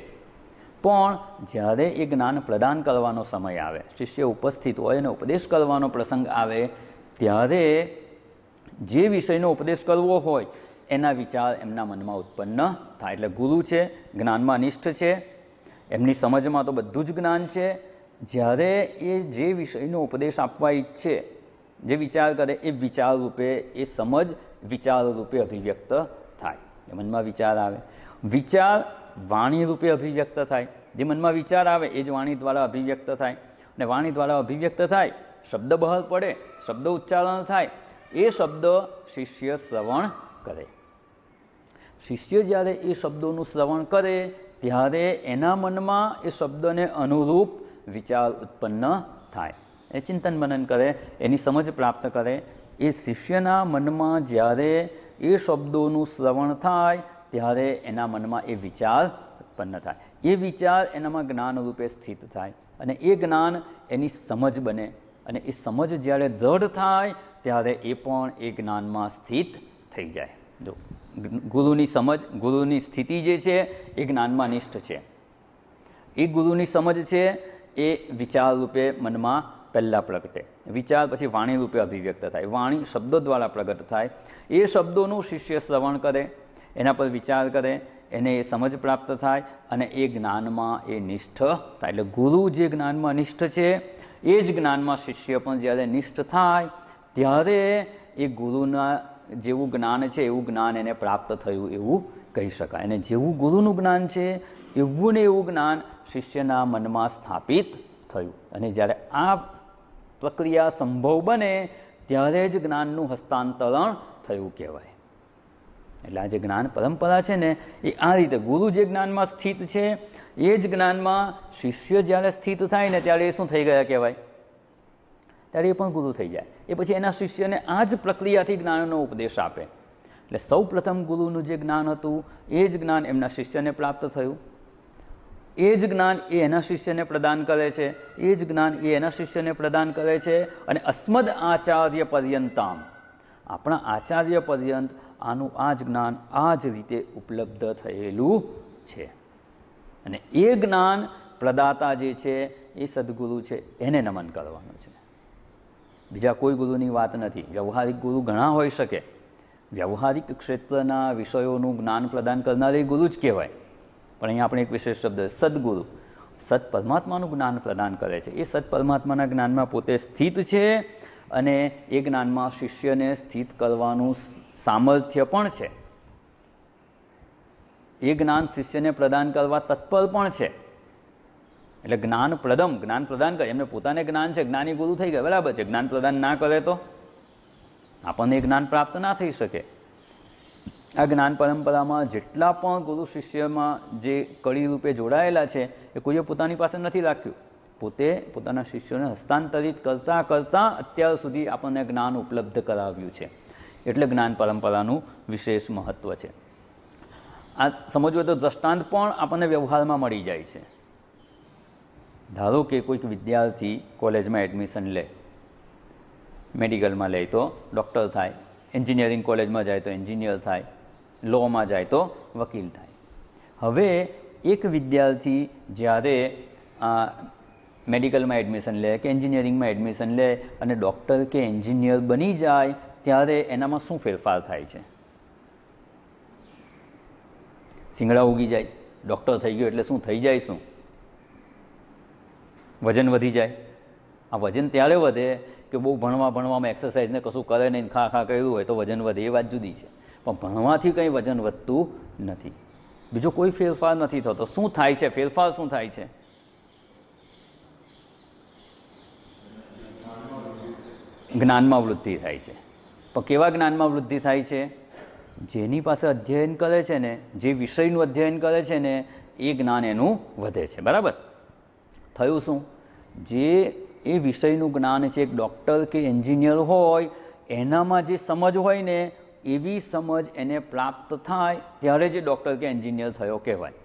પણ જ્યારે એ જ્ઞાન પ્રદાન કરવાનો સમય આવે શિષ્ય ઉપસ્થિત હોય અને ઉપદેશ કરવાનો પ્રસંગ આવે ત્યારે જે વિષયનો ઉપદેશ કરવો હોય એના વિચાર એમના મનમાં ઉત્પન્ન થાય એટલે ગુરુ છે જ્ઞાનમાં નિષ્ઠ છે એમની સમજમાં તો બધું જ જ્ઞાન છે જ્યારે એ જે વિષયનો ઉપદેશ આપવા ઈચ્છે જે વિચાર કરે એ વિચાર રૂપે એ સમજ વિચાર રૂપે અભિવ્યક્ત થાય મનમાં વિચાર આવે વિચાર વાણી રૂપે અભિવ્યક્ત થાય જે મનમાં વિચાર આવે એ જ વાણી દ્વારા અભિવ્યક્ત થાય અને વાણી દ્વારા અભિવ્યક્ત થાય શબ્દ બહાર પડે શબ્દ ઉચ્ચારણ થાય એ શબ્દ શિષ્ય શ્રવણ કરે શિષ્ય જ્યારે એ શબ્દોનું શ્રવણ કરે ત્યારે એના મનમાં એ શબ્દને અનુરૂપ વિચાર ઉત્પન્ન થાય એ ચિંતન મનન કરે એની સમજ પ્રાપ્ત કરે એ શિષ્યના મનમાં જ્યારે એ શબ્દોનું શ્રવણ થાય ત્યારે એના મનમાં એ વિચાર ઉત્પન્ન થાય એ વિચાર એનામાં જ્ઞાન રૂપે સ્થિત થાય અને એ જ્ઞાન એની સમજ બને અને એ સમજ જ્યારે દ્રઢ થાય ત્યારે એ પણ એ જ્ઞાનમાં સ્થિત થઈ જાય જો ગુરુની સમજ ગુરુની સ્થિતિ જે છે એ જ્ઞાનમાં નિષ્ઠ છે એ ગુરુની સમજ છે એ વિચાર રૂપે મનમાં પહેલાં પ્રગટે વિચાર પછી વાણી રૂપે અભિવ્યક્ત થાય વાણી શબ્દો દ્વારા પ્રગટ થાય એ શબ્દોનું શિષ્ય શ્રવણ કરે એના પર વિચાર કરે એને એ સમજ પ્રાપ્ત થાય અને એ જ્ઞાનમાં એ નિષ્ઠ થાય એટલે ગુરુ જે જ્ઞાનમાં નિષ્ઠ છે એ જ જ્ઞાનમાં શિષ્ય પણ જ્યારે નિષ્ઠ થાય ત્યારે એ ગુરુના જેવું જ્ઞાન છે એવું જ્ઞાન એને પ્રાપ્ત થયું એવું કહી શકાય અને જેવું ગુરુનું જ્ઞાન છે એવું ને એવું જ્ઞાન શિષ્યના મનમાં સ્થાપિત થયું અને જ્યારે આ પ્રક્રિયા સંભવ બને ત્યારે જ જ્ઞાનનું હસ્તાંતરણ થયું કહેવાય એટલે આ જે જ્ઞાન પરંપરા છે ને એ આ રીતે ગુરુ જે જ્ઞાનમાં સ્થિત છે એ જ જ્ઞાનમાં શિષ્ય જ્યારે સ્થિત થાય ને ત્યારે એ શું થઈ ગયા કહેવાય ત્યારે એ પણ ગુરુ થઈ જાય એ પછી એના શિષ્યને આ જ પ્રક્રિયાથી જ્ઞાનનો ઉપદેશ આપે એટલે સૌ પ્રથમ ગુરુનું જે જ્ઞાન હતું એ જ જ્ઞાન એમના શિષ્યને પ્રાપ્ત થયું એ જ જ્ઞાન એ એના શિષ્યને પ્રદાન કરે છે એ જ જ્ઞાન એ એના શિષ્યને પ્રદાન કરે છે અને અસ્મદ આચાર્ય પર્યંતામ આપણા આચાર્ય પર્યંત આનું આ જ જ્ઞાન આ જ રીતે ઉપલબ્ધ થયેલું છે અને એ જ્ઞાન પ્રદાતા જે છે એ સદગુરુ છે એને નમન કરવાનું છે બીજા કોઈ ગુરુની વાત નથી વ્યવહારિક ગુરુ ઘણા હોઈ શકે વ્યવહારિક ક્ષેત્રના વિષયોનું જ્ઞાન પ્રદાન કરનાર એ ગુરુ જ કહેવાય પણ અહીંયા આપણે એક વિશેષ શબ્દ સદગુરુ સત પરમાત્માનું જ્ઞાન પ્રદાન કરે છે એ સત પરમાત્માના જ્ઞાનમાં પોતે સ્થિત છે અને એ જ્ઞાનમાં શિષ્યને સ્થિત કરવાનું સામર્થ્ય પણ છે એ જ્ઞાન શિષ્યને પ્રદાન કરવા તત્પર પણ છે એટલે જ્ઞાન પ્રદમ જ્ઞાન પ્રદાન કરે એમને પોતાને જ્ઞાન છે જ્ઞાની ગુરુ થઈ ગયા બરાબર છે જ્ઞાન પ્રદાન ના કરે તો આપણને એ જ્ઞાન પ્રાપ્ત ના થઈ શકે આ જ્ઞાન પરંપરામાં જેટલા પણ ગુરુ શિષ્યમાં જે કડી રૂપે જોડાયેલા છે એ કોઈએ પોતાની પાસે નથી રાખ્યું પોતે પોતાના શિષ્યોને હસ્તાંતરિત કરતાં કરતાં અત્યાર સુધી આપણને જ્ઞાન ઉપલબ્ધ કરાવ્યું છે એટલે જ્ઞાન પરંપરાનું વિશેષ મહત્ત્વ છે આ સમજવું તો દ્રષ્ટાંત પણ આપણને વ્યવહારમાં મળી જાય છે ધારો કે કોઈક વિદ્યાર્થી કોલેજમાં એડમિશન લે મેડિકલમાં લે તો ડૉક્ટર થાય એન્જિનિયરિંગ કોલેજમાં જાય તો એન્જિનિયર થાય લોમાં જાય તો વકીલ થાય હવે એક વિદ્યાર્થી જ્યારે આ મેડિકલમાં એડમિશન લે કે એન્જિનિયરિંગમાં એડમિશન લે અને ડૉક્ટર કે એન્જિનિયર બની જાય ત્યારે એનામાં શું ફેરફાર થાય છે શિંગડા ઉગી જાય ડૉક્ટર થઈ ગયો એટલે શું થઈ જાય શું વજન વધી જાય આ વજન ત્યારે વધે કે બહુ ભણવા ભણવામાં એક્સરસાઇઝને કશું કરે નહીં ખા ખા કર્યું હોય તો વજન વધે એ વાત જુદી છે પણ ભણવાથી કંઈ વજન વધતું નથી બીજો કોઈ ફેરફાર નથી થતો શું થાય છે ફેરફાર શું થાય છે જ્ઞાનમાં વૃદ્ધિ થાય છે પણ કેવા જ્ઞાનમાં વૃદ્ધિ થાય છે જેની પાસે અધ્યયન કરે છે ને જે વિષયનું અધ્યયન કરે છે ને એ જ્ઞાન એનું વધે છે બરાબર થયું શું જે એ વિષયનું જ્ઞાન છે એક ડૉક્ટર કે એન્જિનિયર હોય એનામાં જે સમજ હોય ને એવી સમજ એને પ્રાપ્ત થાય ત્યારે જે ડૉક્ટર કે એન્જિનિયર થયો કહેવાય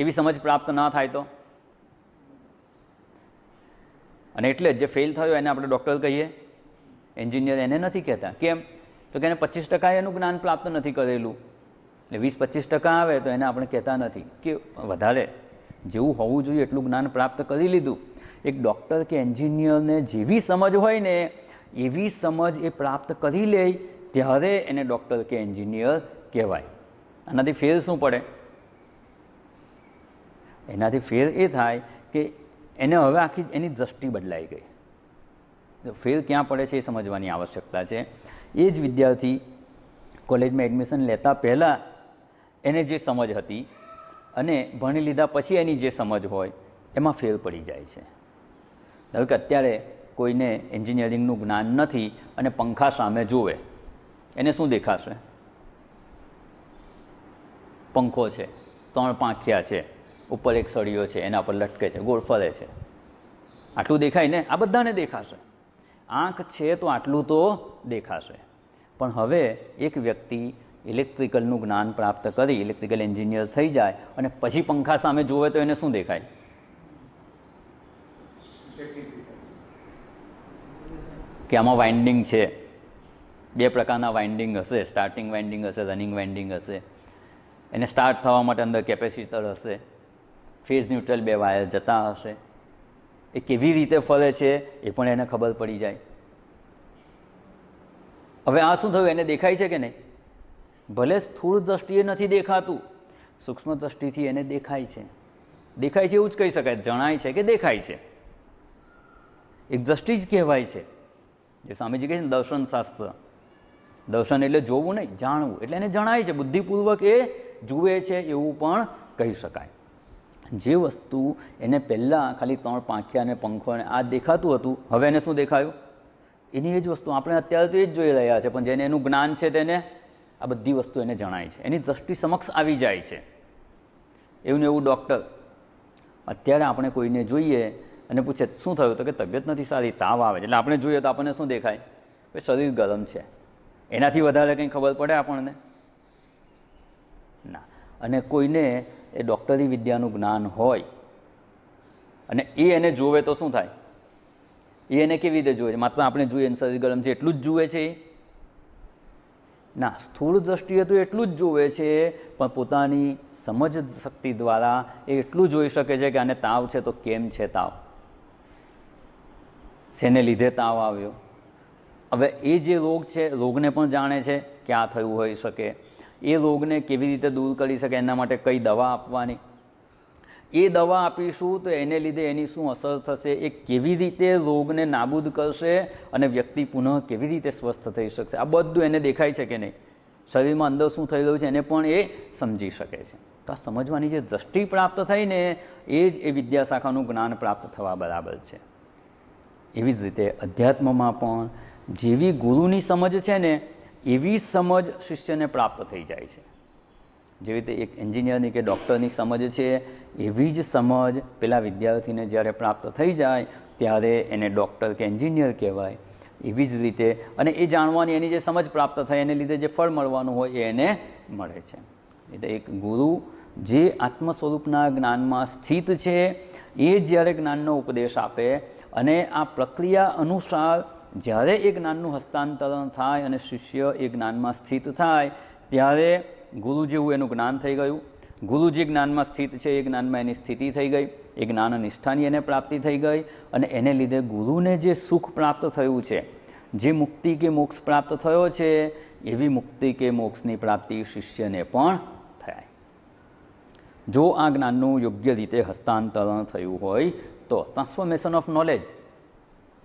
એવી સમજ પ્રાપ્ત ના થાય તો અને એટલે જ જે ફેલ થયો એને આપણે ડૉક્ટર કહીએ એન્જિનિયર એને નથી કહેતા કેમ તો કે એને પચીસ ટકા એનું જ્ઞાન પ્રાપ્ત નથી કરેલું એટલે વીસ પચીસ ટકા આવે તો એને આપણે કહેતા નથી કે વધારે જેવું હોવું જોઈએ એટલું જ્ઞાન પ્રાપ્ત કરી લીધું એક ડૉક્ટર કે એન્જિનિયરને જેવી સમજ હોય ને એવી સમજ એ પ્રાપ્ત કરી લે ત્યારે એને ડૉક્ટર કે એન્જિનિયર કહેવાય આનાથી ફેર શું પડે એનાથી ફેર એ થાય કે એને હવે આખી એની દ્રષ્ટિ બદલાઈ ગઈ ફેર ક્યાં પડે છે એ સમજવાની આવશ્યકતા છે એ જ વિદ્યાર્થી કોલેજમાં એડમિશન લેતા પહેલાં એને જે સમજ હતી અને ભણી લીધા પછી એની જે સમજ હોય એમાં ફેર પડી જાય છે ધારો કે અત્યારે કોઈને એન્જિનિયરિંગનું જ્ઞાન નથી અને પંખા સામે જુએ એને શું દેખાશે પંખો છે ત્રણ પાંખિયા છે ઉપર એક સળીઓ છે એના પર લટકે છે ગોળ ફરે છે આટલું દેખાય ને આ બધાને દેખાશે આંખ છે તો આટલું તો દેખાશે પણ હવે એક વ્યક્તિ ઇલેક્ટ્રિકલનું જ્ઞાન પ્રાપ્ત કરી ઇલેક્ટ્રિકલ એન્જિનિયર થઈ જાય અને પછી પંખા સામે જોવે તો એને શું દેખાય કે આમાં વાઇન્ડિંગ છે બે પ્રકારના વાઇન્ડિંગ હશે સ્ટાર્ટિંગ વાઇન્ડિંગ હશે રનિંગ વાઇન્ડિંગ હશે એને સ્ટાર્ટ થવા માટે અંદર કેપેસિટર હશે ફેઝ ન્યુટ્રલ બે વાયર જતા હશે એ કેવી રીતે ફરે છે એ પણ એને ખબર પડી જાય હવે આ શું થયું એને દેખાય છે કે નહીં ભલે સ્થૂળ દ્રષ્ટિએ નથી દેખાતું સૂક્ષ્મ દ્રષ્ટિથી એને દેખાય છે દેખાય છે એવું જ કહી શકાય જણાય છે કે દેખાય છે એ દ્રષ્ટિ જ કહેવાય છે જે સ્વામીજી કહે છે ને દર્શન શાસ્ત્ર દર્શન એટલે જોવું નહીં જાણવું એટલે એને જણાય છે બુદ્ધિપૂર્વક એ જુએ છે એવું પણ કહી શકાય જે વસ્તુ એને પહેલાં ખાલી ત્રણ પાંખ્યા અને પંખો અને આ દેખાતું હતું હવે એને શું દેખાયું એની એ જ વસ્તુ આપણે અત્યારે તો એ જ જોઈ રહ્યા છે પણ જેને એનું જ્ઞાન છે તેને આ બધી વસ્તુ એને જણાય છે એની દ્રષ્ટિ સમક્ષ આવી જાય છે એવું ને એવું ડૉક્ટર અત્યારે આપણે કોઈને જોઈએ અને પૂછે શું થયું તો કે તબિયત નથી સારી તાવ આવે છે એટલે આપણે જોઈએ તો આપણને શું દેખાય કે શરીર ગરમ છે એનાથી વધારે કંઈ ખબર પડે આપણને ના અને કોઈને એ ડૉક્ટરી વિદ્યાનું જ્ઞાન હોય અને એ એને જોવે તો શું થાય એ એને કેવી રીતે જોવે માત્ર આપણે જોઈએ સર્જિકલ છે એટલું જ જુએ છે ના સ્થૂળ દ્રષ્ટિએ તો એટલું જ જોવે છે પણ પોતાની સમજ શક્તિ દ્વારા એ એટલું જોઈ શકે છે કે આને તાવ છે તો કેમ છે તાવ શેને લીધે તાવ આવ્યો હવે એ જે રોગ છે રોગને પણ જાણે છે ક્યાં થયું હોઈ શકે એ રોગને કેવી રીતે દૂર કરી શકે એના માટે કઈ દવા આપવાની એ દવા આપીશું તો એને લીધે એની શું અસર થશે એ કેવી રીતે રોગને નાબૂદ કરશે અને વ્યક્તિ પુનઃ કેવી રીતે સ્વસ્થ થઈ શકશે આ બધું એને દેખાય છે કે નહીં શરીરમાં અંદર શું થઈ રહ્યું છે એને પણ એ સમજી શકે છે તો આ સમજવાની જે દ્રષ્ટિ પ્રાપ્ત થઈને એ જ એ વિદ્યાશાખાનું જ્ઞાન પ્રાપ્ત થવા બરાબર છે એવી જ રીતે અધ્યાત્મમાં પણ જેવી ગુરુની સમજ છે ને એવી સમજ શિષ્યને પ્રાપ્ત થઈ જાય છે જેવી રીતે એક એન્જિનિયરની કે ડૉક્ટરની સમજ છે એવી જ સમજ પેલા વિદ્યાર્થીને જ્યારે પ્રાપ્ત થઈ જાય ત્યારે એને ડૉક્ટર કે એન્જિનિયર કહેવાય એવી જ રીતે અને એ જાણવાની એની જે સમજ પ્રાપ્ત થાય એને લીધે જે ફળ મળવાનું હોય એ એને મળે છે એટલે એક ગુરુ જે આત્મ સ્વરૂપના જ્ઞાનમાં સ્થિત છે એ જ્યારે જ્ઞાનનો ઉપદેશ આપે અને આ પ્રક્રિયા અનુસાર જ્યારે એ જ્ઞાનનું હસ્તાંતરણ થાય અને શિષ્ય એ જ્ઞાનમાં સ્થિત થાય ત્યારે ગુરુ જેવું એનું જ્ઞાન થઈ ગયું ગુરુ જે જ્ઞાનમાં સ્થિત છે એ જ્ઞાનમાં એની સ્થિતિ થઈ ગઈ એ જ્ઞાન નિષ્ઠાની એને પ્રાપ્તિ થઈ ગઈ અને એને લીધે ગુરુને જે સુખ પ્રાપ્ત થયું છે જે મુક્તિ કે મોક્ષ પ્રાપ્ત થયો છે એવી મુક્તિ કે મોક્ષની પ્રાપ્તિ શિષ્યને પણ થાય જો આ જ્ઞાનનું યોગ્ય રીતે હસ્તાંતરણ થયું હોય તો ટ્રાન્સફોર્મેશન ઓફ નોલેજ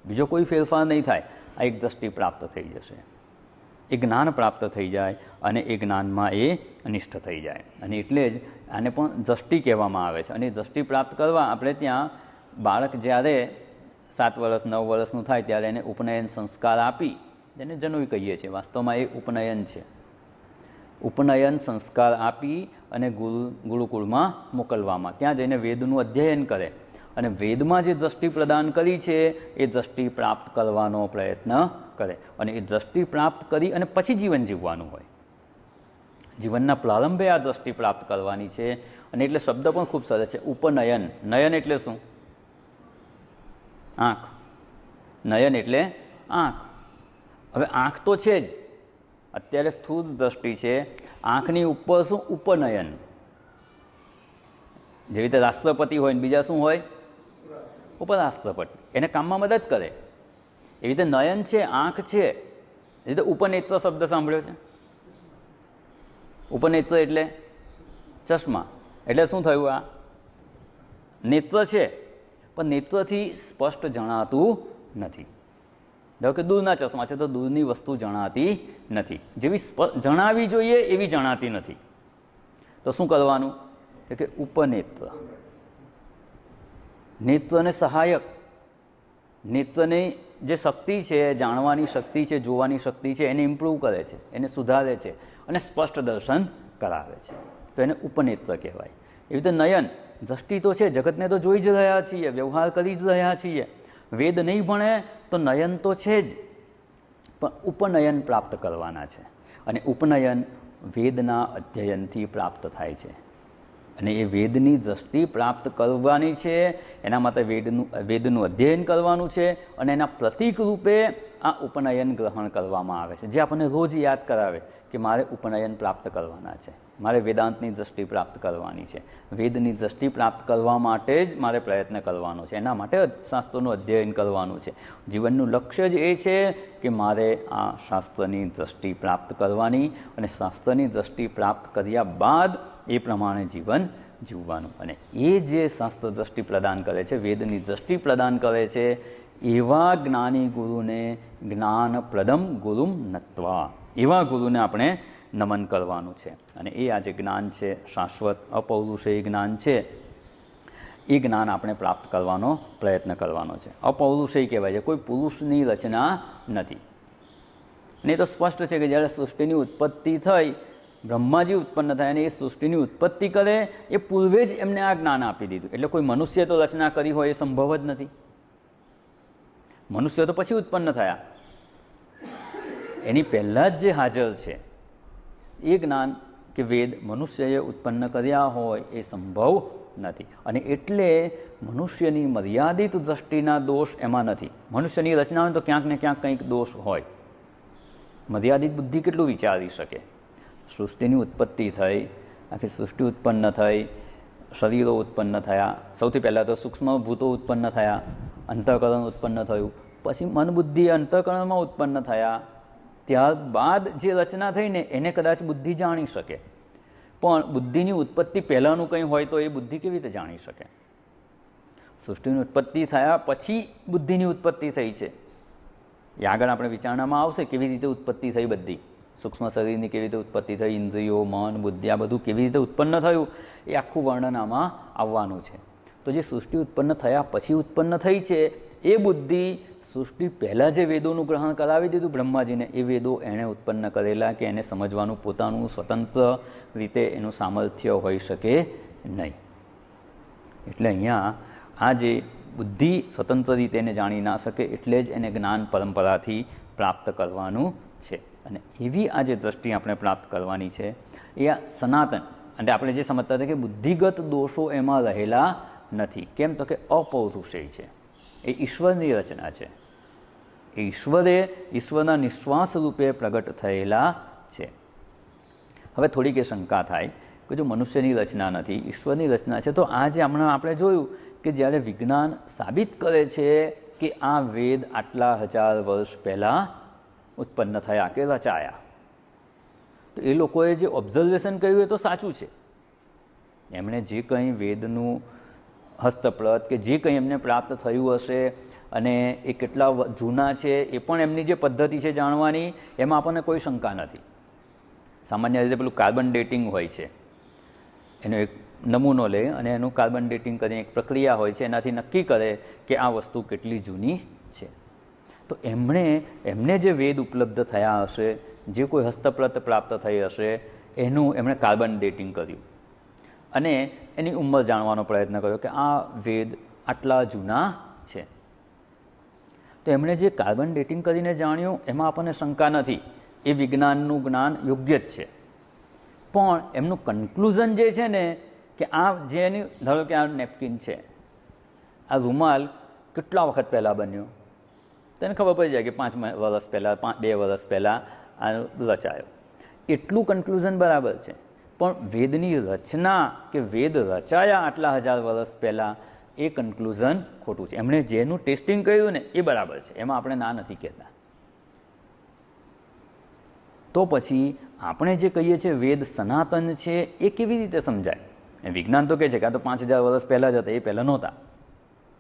બીજો કોઈ ફેરફાર નહીં થાય આ એક દ્રષ્ટિ પ્રાપ્ત થઈ જશે એ જ્ઞાન પ્રાપ્ત થઈ જાય અને એ જ્ઞાનમાં એ અનિષ્ઠ થઈ જાય અને એટલે જ આને પણ દ્રષ્ટિ કહેવામાં આવે છે અને દ્રષ્ટિ પ્રાપ્ત કરવા આપણે ત્યાં બાળક જ્યારે સાત વર્ષ નવ વર્ષનું થાય ત્યારે એને ઉપનયન સંસ્કાર આપી તેને જનોઈ કહીએ છીએ વાસ્તવમાં એ ઉપનયન છે ઉપનયન સંસ્કાર આપી અને ગુરુ ગુરુકુળમાં મોકલવામાં ત્યાં જઈને વેદનું અધ્યયન કરે અને વેદમાં જે દ્રષ્ટિ પ્રદાન કરી છે એ દ્રષ્ટિ પ્રાપ્ત કરવાનો પ્રયત્ન કરે અને એ દ્રષ્ટિ પ્રાપ્ત કરી અને પછી જીવન જીવવાનું હોય જીવનના પ્રારંભે આ દ્રષ્ટિ પ્રાપ્ત કરવાની છે અને એટલે શબ્દ પણ ખૂબ સરસ છે ઉપનયન નયન એટલે શું આંખ નયન એટલે આંખ હવે આંખ તો છે જ અત્યારે સ્થૂળ દ્રષ્ટિ છે આંખની ઉપર શું ઉપનયન જેવી રીતે રાષ્ટ્રપતિ હોય ને બીજા શું હોય ઉપર ઉપરાષ્ટ્રપટ એને કામમાં મદદ કરે એવી રીતે નયન છે આંખ છે એ રીતે ઉપનેત્ર શબ્દ સાંભળ્યો છે ઉપનેત્ર એટલે ચશ્મા એટલે શું થયું આ નેત્ર છે પણ નેત્રથી સ્પષ્ટ જણાતું નથી ધારો કે દૂરના ચશ્મા છે તો દૂરની વસ્તુ જણાતી નથી જેવી જણાવી જોઈએ એવી જણાતી નથી તો શું કરવાનું કે ઉપનેત્ર નિત્યને સહાયક નિત્યની જે શક્તિ છે જાણવાની શક્તિ છે જોવાની શક્તિ છે એને ઇમ્પ્રૂવ કરે છે એને સુધારે છે અને સ્પષ્ટ દર્શન કરાવે છે તો એને ઉપનેત્ર કહેવાય એવી રીતે નયન દ્રષ્ટિ તો છે જગતને તો જોઈ જ રહ્યા છીએ વ્યવહાર કરી જ રહ્યા છીએ વેદ નહીં ભણે તો નયન તો છે જ પણ ઉપનયન પ્રાપ્ત કરવાના છે અને ઉપનયન વેદના અધ્યયનથી પ્રાપ્ત થાય છે અને એ વેદની દ્રષ્ટિ પ્રાપ્ત કરવાની છે એના માટે વેદનું વેદનું અધ્યયન કરવાનું છે અને એના પ્રતિક રૂપે આ ઉપનયન ગ્રહણ કરવામાં આવે છે જે આપણને રોજ યાદ કરાવે કે મારે ઉપનયન પ્રાપ્ત કરવાના છે મારે વેદાંતની દ્રષ્ટિ પ્રાપ્ત કરવાની છે વેદની દ્રષ્ટિ પ્રાપ્ત કરવા માટે જ મારે પ્રયત્ન કરવાનો છે એના માટે શાસ્ત્રોનું અધ્યયન કરવાનું છે જીવનનું લક્ષ્ય જ એ છે કે મારે આ શાસ્ત્રની દ્રષ્ટિ પ્રાપ્ત કરવાની અને શાસ્ત્રની દ્રષ્ટિ પ્રાપ્ત કર્યા બાદ એ પ્રમાણે જીવન જીવવાનું અને એ જે શાસ્ત્ર દ્રષ્ટિ પ્રદાન કરે છે વેદની દ્રષ્ટિ પ્રદાન કરે છે એવા જ્ઞાની ગુરુને જ્ઞાનપ્રદમ ગુરુમ નત્વા એવા ગુરુને આપણે નમન કરવાનું છે અને એ આ જે જ્ઞાન છે શાશ્વત અપૌરુષેય જ્ઞાન છે એ જ્ઞાન આપણે પ્રાપ્ત કરવાનો પ્રયત્ન કરવાનો છે અપૌરુષેય કહેવાય છે કોઈ પુરુષની રચના નથી અને એ તો સ્પષ્ટ છે કે જ્યારે સૃષ્ટિની ઉત્પત્તિ થઈ બ્રહ્માજી ઉત્પન્ન થાય અને એ સૃષ્ટિની ઉત્પત્તિ કરે એ પૂર્વે જ એમને આ જ્ઞાન આપી દીધું એટલે કોઈ મનુષ્ય તો રચના કરી હોય એ સંભવ જ નથી મનુષ્ય તો પછી ઉત્પન્ન થયા એની પહેલાં જ જે હાજર છે એ જ્ઞાન કે વેદ મનુષ્યએ ઉત્પન્ન કર્યા હોય એ સંભવ નથી અને એટલે મનુષ્યની મર્યાદિત દ્રષ્ટિના દોષ એમાં નથી મનુષ્યની રચનામાં તો ક્યાંક ને ક્યાંક કંઈક દોષ હોય મર્યાદિત બુદ્ધિ કેટલું વિચારી શકે સૃષ્ટિની ઉત્પત્તિ થઈ આખી સૃષ્ટિ ઉત્પન્ન થઈ શરીરો ઉત્પન્ન થયા સૌથી પહેલાં તો સૂક્ષ્મ ભૂતો ઉત્પન્ન થયા અંતઃકરણ ઉત્પન્ન થયું પછી મન બુદ્ધિ અંતઃકરણમાં ઉત્પન્ન થયા ત્યારબાદ જે રચના થઈને એને કદાચ બુદ્ધિ જાણી શકે પણ બુદ્ધિની ઉત્પત્તિ પહેલાંનું કંઈ હોય તો એ બુદ્ધિ કેવી રીતે જાણી શકે સૃષ્ટિની ઉત્પત્તિ થયા પછી બુદ્ધિની ઉત્પત્તિ થઈ છે એ આગળ આપણે વિચારણામાં આવશે કેવી રીતે ઉત્પત્તિ થઈ બધી સૂક્ષ્મ શરીરની કેવી રીતે ઉત્પત્તિ થઈ ઇન્દ્રિયો મન બુદ્ધિ આ બધું કેવી રીતે ઉત્પન્ન થયું એ આખું વર્ણનામાં આવવાનું છે તો જે સૃષ્ટિ ઉત્પન્ન થયા પછી ઉત્પન્ન થઈ છે એ બુદ્ધિ સૃષ્ટિ પહેલાં જે વેદોનું ગ્રહણ કરાવી દીધું બ્રહ્માજીને એ વેદો એણે ઉત્પન્ન કરેલા કે એને સમજવાનું પોતાનું સ્વતંત્ર રીતે એનું સામર્થ્ય હોઈ શકે નહીં એટલે અહીંયા આ જે બુદ્ધિ સ્વતંત્ર રીતે એને જાણી ના શકે એટલે જ એને જ્ઞાન પરંપરાથી પ્રાપ્ત કરવાનું છે અને એવી આ જે દ્રષ્ટિ આપણે પ્રાપ્ત કરવાની છે એ આ સનાતન અને આપણે જે સમજતા હતા કે બુદ્ધિગત દોષો એમાં રહેલા નથી કેમ તો કે અપૌરુષય છે એ ઈશ્વરની રચના છે એ ઈશ્વરે ઈશ્વરના નિશ્વાસ રૂપે પ્રગટ થયેલા છે હવે થોડીક એ શંકા થાય કે જો મનુષ્યની રચના નથી ઈશ્વરની રચના છે તો આજે હમણાં આપણે જોયું કે જ્યારે વિજ્ઞાન સાબિત કરે છે કે આ વેદ આટલા હજાર વર્ષ પહેલાં ઉત્પન્ન થયા કે રચાયા તો એ લોકોએ જે ઓબ્ઝર્વેશન કર્યું એ તો સાચું છે એમણે જે કંઈ વેદનું હસ્તપ્રત કે જે કંઈ એમને પ્રાપ્ત થયું હશે અને એ કેટલા જૂના છે એ પણ એમની જે પદ્ધતિ છે જાણવાની એમાં આપણને કોઈ શંકા નથી સામાન્ય રીતે પેલું કાર્બન ડેટિંગ હોય છે એનો એક નમૂનો લે અને એનું કાર્બન ડેટિંગ કરીને એક પ્રક્રિયા હોય છે એનાથી નક્કી કરે કે આ વસ્તુ કેટલી જૂની છે તો એમણે એમને જે વેદ ઉપલબ્ધ થયા હશે જે કોઈ હસ્તપ્રત પ્રાપ્ત થઈ હશે એનું એમણે કાર્બન ડેટિંગ કર્યું અને એની ઉંમર જાણવાનો પ્રયત્ન કર્યો કે આ વેદ આટલા જૂના છે તો એમણે જે કાર્બન ડેટિંગ કરીને જાણ્યું એમાં આપણને શંકા નથી એ વિજ્ઞાનનું જ્ઞાન યોગ્ય જ છે પણ એમનું કન્ક્લુઝન જે છે ને કે આ જેની ધારો કે આ નેપકિન છે આ રૂમાલ કેટલા વખત પહેલાં બન્યો તેને ખબર પડી જાય કે પાંચ વર્ષ પહેલાં પાંચ બે વર્ષ પહેલાં આ રચાયો એટલું કન્ક્લુઝન બરાબર છે પણ વેદની રચના કે વેદ રચાયા આટલા હજાર વર્ષ પહેલાં એ કન્ક્લુઝન ખોટું છે એમણે જેનું ટેસ્ટિંગ કર્યું ને એ બરાબર છે એમાં આપણે ના નથી કહેતા તો પછી આપણે જે કહીએ છીએ વેદ સનાતન છે એ કેવી રીતે સમજાય એ વિજ્ઞાન તો કહે છે કે આ તો પાંચ હજાર વર્ષ પહેલાં જ હતા એ પહેલાં નહોતા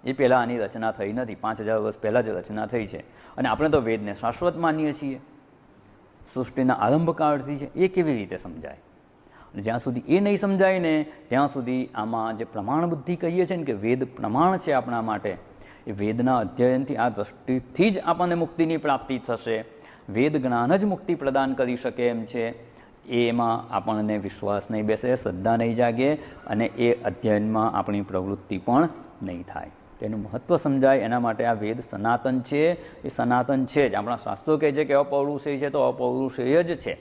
એ પહેલાં આની રચના થઈ નથી પાંચ હજાર વર્ષ પહેલાં જ રચના થઈ છે અને આપણે તો વેદને શાશ્વત માનીએ છીએ સૃષ્ટિના આરંભકાળથી છે એ કેવી રીતે સમજાય અને જ્યાં સુધી એ નહીં સમજાય ને ત્યાં સુધી આમાં જે પ્રમાણ બુદ્ધિ કહીએ છીએ ને કે વેદ પ્રમાણ છે આપણા માટે એ વેદના અધ્યયનથી આ દ્રષ્ટિથી જ આપણને મુક્તિની પ્રાપ્તિ થશે વેદ જ્ઞાન જ મુક્તિ પ્રદાન કરી શકે એમ છે એમાં આપણને વિશ્વાસ નહીં બેસે શ્રદ્ધા નહીં જાગે અને એ અધ્યયનમાં આપણી પ્રવૃત્તિ પણ નહીં થાય એનું મહત્ત્વ સમજાય એના માટે આ વેદ સનાતન છે એ સનાતન છે જ આપણા શાસ્ત્રો કહે છે કે અપૌરુષેય છે તો અપૌરુષેય જ છે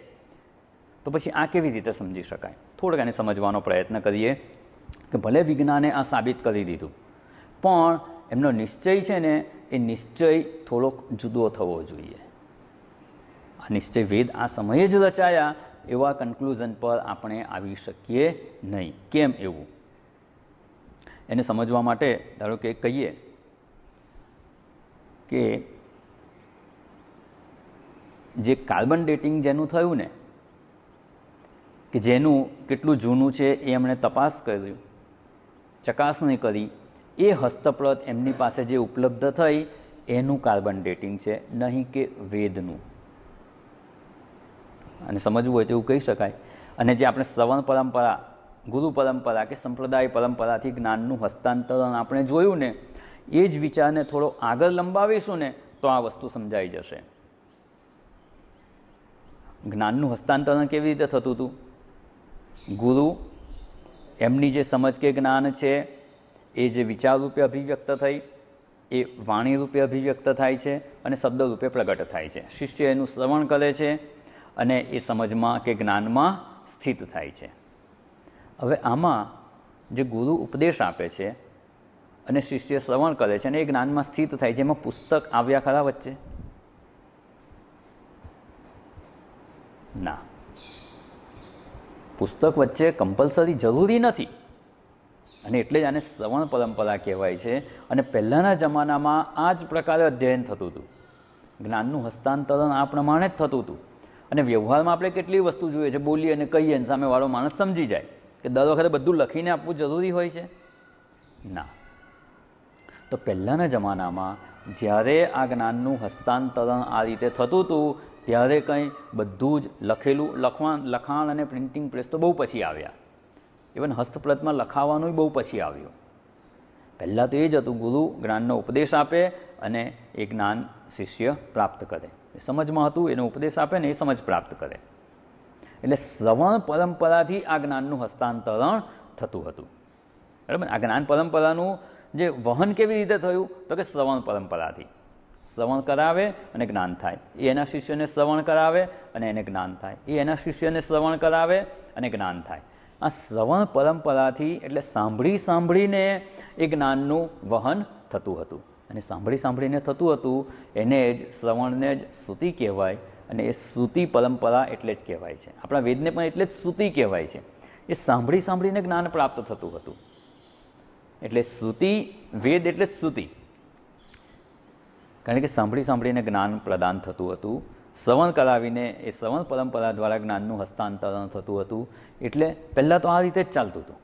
તો પછી આ કેવી રીતે સમજી શકાય થોડોક એને સમજવાનો પ્રયત્ન કરીએ કે ભલે વિજ્ઞાને આ સાબિત કરી દીધું પણ એમનો નિશ્ચય છે ને એ નિશ્ચય થોડોક જુદો થવો જોઈએ આ નિશ્ચય વેદ આ સમયે જ રચાયા એવા કન્ક્લુઝન પર આપણે આવી શકીએ નહીં કેમ એવું એને સમજવા માટે ધારો કે કહીએ કે જે કાર્બન ડેટિંગ જેનું થયું ને કે જેનું કેટલું જૂનું છે એ એમણે તપાસ કર્યું ચકાસણી કરી એ હસ્તપ્રત એમની પાસે જે ઉપલબ્ધ થઈ એનું કાર્બન ડેટિંગ છે નહીં કે વેદનું અને સમજવું હોય તો એવું કહી શકાય અને જે આપણે શ્રવણ પરંપરા ગુરુ પરંપરા કે સંપ્રદાય પરંપરાથી જ્ઞાનનું હસ્તાંતરણ આપણે જોયું ને એ જ વિચારને થોડો આગળ લંબાવીશું ને તો આ વસ્તુ સમજાઈ જશે જ્ઞાનનું હસ્તાંતરણ કેવી રીતે થતું હતું ગુરુ એમની જે સમજ કે જ્ઞાન છે એ જે વિચાર રૂપે અભિવ્યક્ત થઈ એ વાણી રૂપે અભિવ્યક્ત થાય છે અને શબ્દ રૂપે પ્રગટ થાય છે શિષ્ય એનું શ્રવણ કરે છે અને એ સમજમાં કે જ્ઞાનમાં સ્થિત થાય છે હવે આમાં જે ગુરુ ઉપદેશ આપે છે અને શિષ્ય શ્રવણ કરે છે અને એ જ્ઞાનમાં સ્થિત થાય છે એમાં પુસ્તક આવ્યા ખરા વચ્ચે ના પુસ્તક વચ્ચે કમ્પલસરી જરૂરી નથી અને એટલે જ આને શ્રવણ પરંપરા કહેવાય છે અને પહેલાંના જમાનામાં આ જ પ્રકારે અધ્યયન થતું હતું જ્ઞાનનું હસ્તાંતરણ આ પ્રમાણે જ થતું હતું અને વ્યવહારમાં આપણે કેટલી વસ્તુ જોઈએ છે બોલીએ અને કહીએ અને સામેવાળો માણસ સમજી જાય કે દર વખતે બધું લખીને આપવું જરૂરી હોય છે ના તો પહેલાંના જમાનામાં જ્યારે આ જ્ઞાનનું હસ્તાંતરણ આ રીતે થતું હતું ત્યારે કંઈ બધું જ લખેલું લખવાણ લખાણ અને પ્રિન્ટિંગ પ્રેસ તો બહુ પછી આવ્યા ઇવન હસ્તપ્રતમાં લખાવાનું બહુ પછી આવ્યું પહેલાં તો એ જ હતું ગુરુ જ્ઞાનનો ઉપદેશ આપે અને એ જ્ઞાન શિષ્ય પ્રાપ્ત કરે એ સમજમાં હતું એનો ઉપદેશ આપે ને એ સમજ પ્રાપ્ત કરે એટલે શ્રવણ પરંપરાથી આ જ્ઞાનનું હસ્તાંતરણ થતું હતું બરાબર આ જ્ઞાન પરંપરાનું જે વહન કેવી રીતે થયું તો કે શ્રવણ પરંપરાથી શ્રવણ કરાવે અને જ્ઞાન થાય એ એના શિષ્યને શ્રવણ કરાવે અને એને જ્ઞાન થાય એ એના શિષ્યને શ્રવણ કરાવે અને જ્ઞાન થાય આ શ્રવણ પરંપરાથી એટલે સાંભળી સાંભળીને એ જ્ઞાનનું વહન થતું હતું અને સાંભળી સાંભળીને થતું હતું એને જ શ્રવણને જ શ્રુતિ કહેવાય અને એ શ્રુતિ પરંપરા એટલે જ કહેવાય છે આપણા વેદને પણ એટલે જ શ્રુતિ કહેવાય છે એ સાંભળી સાંભળીને જ્ઞાન પ્રાપ્ત થતું હતું એટલે શ્રુતિ વેદ એટલે શ્રુતિ કારણ કે સાંભળી સાંભળીને જ્ઞાન પ્રદાન થતું હતું શ્રવણ કરાવીને એ શ્રવણ પરંપરા દ્વારા જ્ઞાનનું હસ્તાંતરણ થતું હતું એટલે પહેલાં તો આ રીતે જ ચાલતું હતું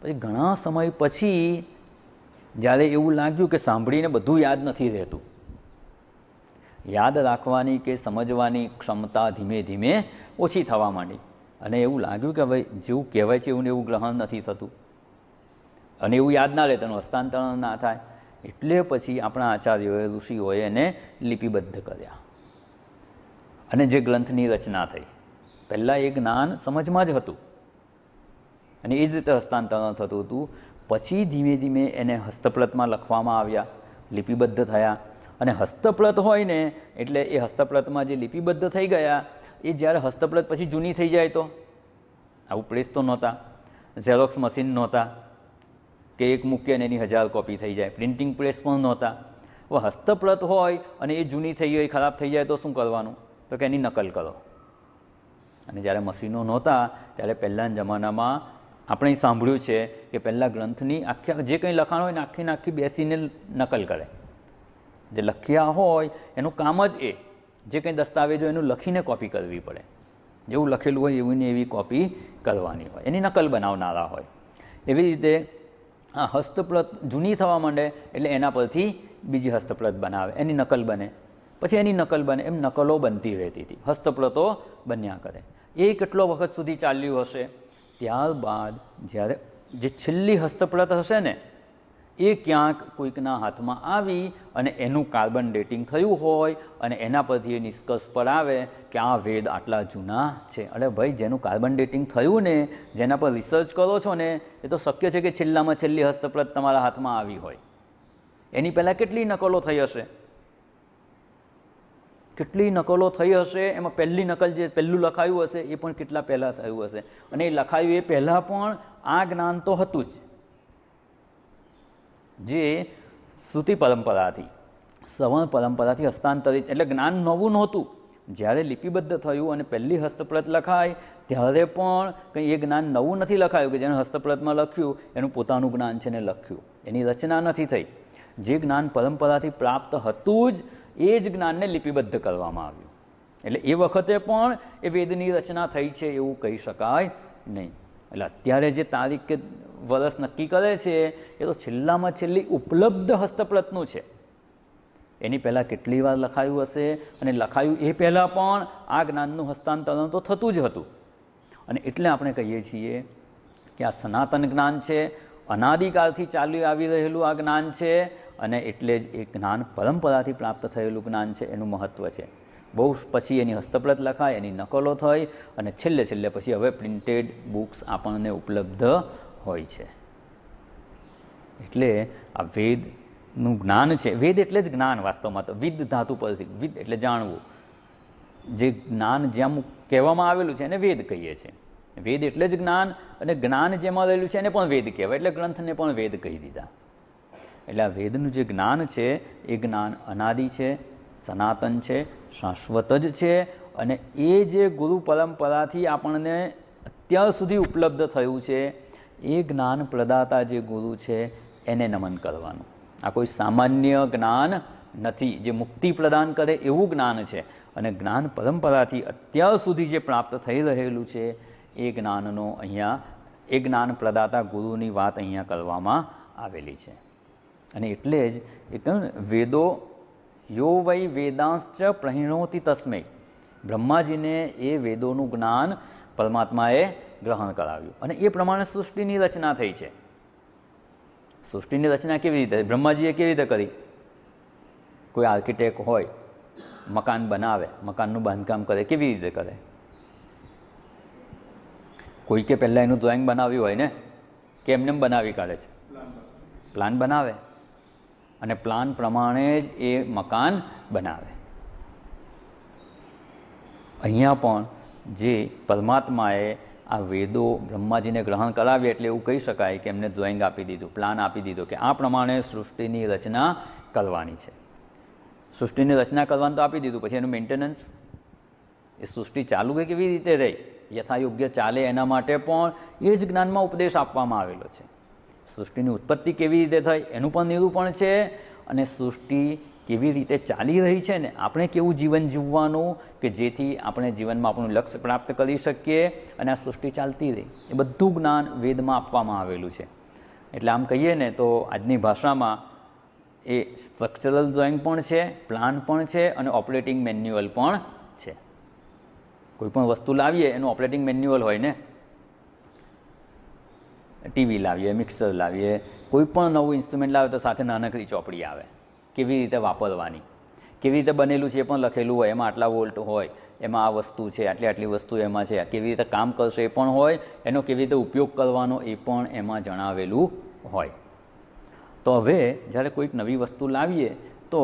પછી ઘણા સમય પછી જ્યારે એવું લાગ્યું કે સાંભળીને બધું યાદ નથી રહેતું યાદ રાખવાની કે સમજવાની ક્ષમતા ધીમે ધીમે ઓછી થવા માંડી અને એવું લાગ્યું કે ભાઈ જેવું કહેવાય છે એવું ને એવું ગ્રહણ નથી થતું અને એવું યાદ ના રહે તેનું હસ્તાંતરણ ના થાય એટલે પછી આપણા આચાર્યોએ ઋષિઓએ એને લિપિબદ્ધ કર્યા અને જે ગ્રંથની રચના થઈ પહેલાં એ જ્ઞાન સમજમાં જ હતું અને એ જ રીતે હસ્તાંતરણ થતું હતું પછી ધીમે ધીમે એને હસ્તપ્રતમાં લખવામાં આવ્યા લિપિબદ્ધ થયા અને હસ્તપ્રત હોય ને એટલે એ હસ્તપ્રતમાં જે લિપિબદ્ધ થઈ ગયા એ જ્યારે હસ્તપ્રત પછી જૂની થઈ જાય તો આવું પ્રેસ તો નહોતા ઝેરોક્સ મશીન નહોતા કે એક મૂકીએ અને એની હજાર કોપી થઈ જાય પ્રિન્ટિંગ પ્રેસ પણ નહોતા હવે હસ્તપ્રત હોય અને એ જૂની થઈ ગઈ ખરાબ થઈ જાય તો શું કરવાનું તો કે એની નકલ કરો અને જ્યારે મશીનો નહોતા ત્યારે પહેલાંના જમાનામાં આપણે સાંભળ્યું છે કે પહેલાં ગ્રંથની આખી જે કંઈ લખાણ હોય ને આખી આખી બેસીને નકલ કરે જે લખ્યા હોય એનું કામ જ એ જે કંઈ દસ્તાવેજો એનું લખીને કોપી કરવી પડે જેવું લખેલું હોય એવી ને એવી કોપી કરવાની હોય એની નકલ બનાવનારા હોય એવી રીતે આ હસ્તપ્રત જૂની થવા માંડે એટલે એના પરથી બીજી હસ્તપ્રત બનાવે એની નકલ બને પછી એની નકલ બને એમ નકલો બનતી રહેતી હતી હસ્તપ્રતો બન્યા કરે એ કેટલો વખત સુધી ચાલ્યું હશે ત્યારબાદ જ્યારે જે છેલ્લી હસ્તપ્રત હશે ને એ ક્યાંક કોઈકના હાથમાં આવી અને એનું કાર્બન ડેટિંગ થયું હોય અને એના પરથી એ નિષ્કર્ષ પર આવે કે આ વેદ આટલા જૂના છે અરે ભાઈ જેનું કાર્બન ડેટિંગ થયું ને જેના પર રિસર્ચ કરો છો ને એ તો શક્ય છે કે છેલ્લામાં છેલ્લી હસ્તપ્રત તમારા હાથમાં આવી હોય એની પહેલાં કેટલી નકલો થઈ હશે કેટલી નકલો થઈ હશે એમાં પહેલી નકલ જે પહેલું લખાયું હશે એ પણ કેટલા પહેલાં થયું હશે અને એ લખાયું એ પહેલાં પણ આ જ્ઞાન તો હતું જ જે શ્રુતિ પરંપરાથી શ્રવણ પરંપરાથી હસ્તાંતરિત એટલે જ્ઞાન નવું નહોતું જ્યારે લિપિબદ્ધ થયું અને પહેલી હસ્તપ્રત લખાય ત્યારે પણ કંઈ એ જ્ઞાન નવું નથી લખાયું કે જેણે હસ્તપ્રતમાં લખ્યું એનું પોતાનું જ્ઞાન છે ને લખ્યું એની રચના નથી થઈ જે જ્ઞાન પરંપરાથી પ્રાપ્ત હતું જ એ જ જ્ઞાનને લિપિબદ્ધ કરવામાં આવ્યું એટલે એ વખતે પણ એ વેદની રચના થઈ છે એવું કહી શકાય નહીં એટલે અત્યારે જે તારીખ કે વરસ નક્કી કરે છે એ તો છેલ્લામાં છેલ્લી ઉપલબ્ધ હસ્તપ્રતનું છે એની પહેલાં કેટલી વાર લખાયું હશે અને લખાયું એ પહેલાં પણ આ જ્ઞાનનું હસ્તાંતરણ તો થતું જ હતું અને એટલે આપણે કહીએ છીએ કે આ સનાતન જ્ઞાન છે અનાદિકાળથી ચાલી આવી રહેલું આ જ્ઞાન છે અને એટલે જ એ જ્ઞાન પરંપરાથી પ્રાપ્ત થયેલું જ્ઞાન છે એનું મહત્ત્વ છે બહુ પછી એની હસ્તપ્રત લખાય એની નકલો થઈ અને છેલ્લે છેલ્લે પછી હવે પ્રિન્ટેડ બુક્સ આપણને ઉપલબ્ધ હોય છે એટલે આ વેદનું જ્ઞાન છે વેદ એટલે જ જ્ઞાન વાસ્તવમાં તો વિદ ધાતુ પરથી વિદ એટલે જાણવું જે જ્ઞાન જેમ કહેવામાં આવેલું છે એને વેદ કહીએ છીએ વેદ એટલે જ જ્ઞાન અને જ્ઞાન જેમાં રહેલું છે એને પણ વેદ કહેવાય એટલે ગ્રંથને પણ વેદ કહી દીધા એટલે આ વેદનું જે જ્ઞાન છે એ જ્ઞાન અનાદિ છે સનાતન છે શાશ્વત જ છે અને એ જે ગુરુ પરંપરાથી આપણને અત્યાર સુધી ઉપલબ્ધ થયું છે એ જ્ઞાન પ્રદાતા જે ગુરુ છે એને નમન કરવાનું આ કોઈ સામાન્ય જ્ઞાન નથી જે મુક્તિ પ્રદાન કરે એવું જ્ઞાન છે અને જ્ઞાન પરંપરાથી અત્યાર સુધી જે પ્રાપ્ત થઈ રહેલું છે એ જ્ઞાનનો અહીંયા એ જ્ઞાન પ્રદાતા ગુરુની વાત અહીંયા કરવામાં આવેલી છે અને એટલે જ એ વેદો યો વૈ વેદાંશ્ચ પ્રહિણોતી તસ્મય બ્રહ્માજીને એ વેદોનું જ્ઞાન પરમાત્માએ ગ્રહણ કરાવ્યું અને એ પ્રમાણે સૃષ્ટિની રચના થઈ છે સૃષ્ટિની રચના કેવી રીતે બ્રહ્માજીએ કેવી રીતે કરી કોઈ આર્કિટેક્ટ હોય મકાન બનાવે મકાનનું બાંધકામ કરે કેવી રીતે કરે કોઈ કે પહેલાં એનું ડ્રોઈંગ બનાવ્યું હોય ને કે એમને બનાવી કાઢે છે પ્લાન બનાવે અને પ્લાન પ્રમાણે જ એ મકાન બનાવે અહીંયા પણ જે પરમાત્માએ આ વેદો બ્રહ્માજીને ગ્રહણ કરાવે એટલે એવું કહી શકાય કે એમને ડ્રોઈંગ આપી દીધું પ્લાન આપી દીધો કે આ પ્રમાણે સૃષ્ટિની રચના કરવાની છે સૃષ્ટિની રચના કરવાનું તો આપી દીધું પછી એનું મેન્ટેનન્સ એ સૃષ્ટિ ચાલુ કે કેવી રીતે રહી યથાયોગ્ય ચાલે એના માટે પણ એ જ જ્ઞાનમાં ઉપદેશ આપવામાં આવેલો છે સૃષ્ટિની ઉત્પત્તિ કેવી રીતે થઈ એનું પણ નિરૂપણ છે અને સૃષ્ટિ કેવી રીતે ચાલી રહી છે ને આપણે કેવું જીવન જીવવાનું કે જેથી આપણે જીવનમાં આપણું લક્ષ્ય પ્રાપ્ત કરી શકીએ અને આ સૃષ્ટિ ચાલતી રહે એ બધું જ્ઞાન વેદમાં આપવામાં આવેલું છે એટલે આમ કહીએ ને તો આજની ભાષામાં એ સ્ટ્રક્ચરલ ડ્રોઈંગ પણ છે પ્લાન પણ છે અને ઓપરેટિંગ મેન્યુઅલ પણ છે કોઈપણ વસ્તુ લાવીએ એનું ઓપરેટિંગ મેન્યુઅલ હોય ને ટીવી લાવીએ મિક્સર લાવીએ કોઈ પણ નવું ઇન્સ્ટ્રુમેન્ટ લાવે તો સાથે નાનકડી ચોપડી આવે કેવી રીતે વાપરવાની કેવી રીતે બનેલું છે એ પણ લખેલું હોય એમાં આટલા વોલ્ટ હોય એમાં આ વસ્તુ છે આટલી આટલી વસ્તુ એમાં છે કેવી રીતે કામ કરશે એ પણ હોય એનો કેવી રીતે ઉપયોગ કરવાનો એ પણ એમાં જણાવેલું હોય તો હવે જ્યારે કોઈક નવી વસ્તુ લાવીએ તો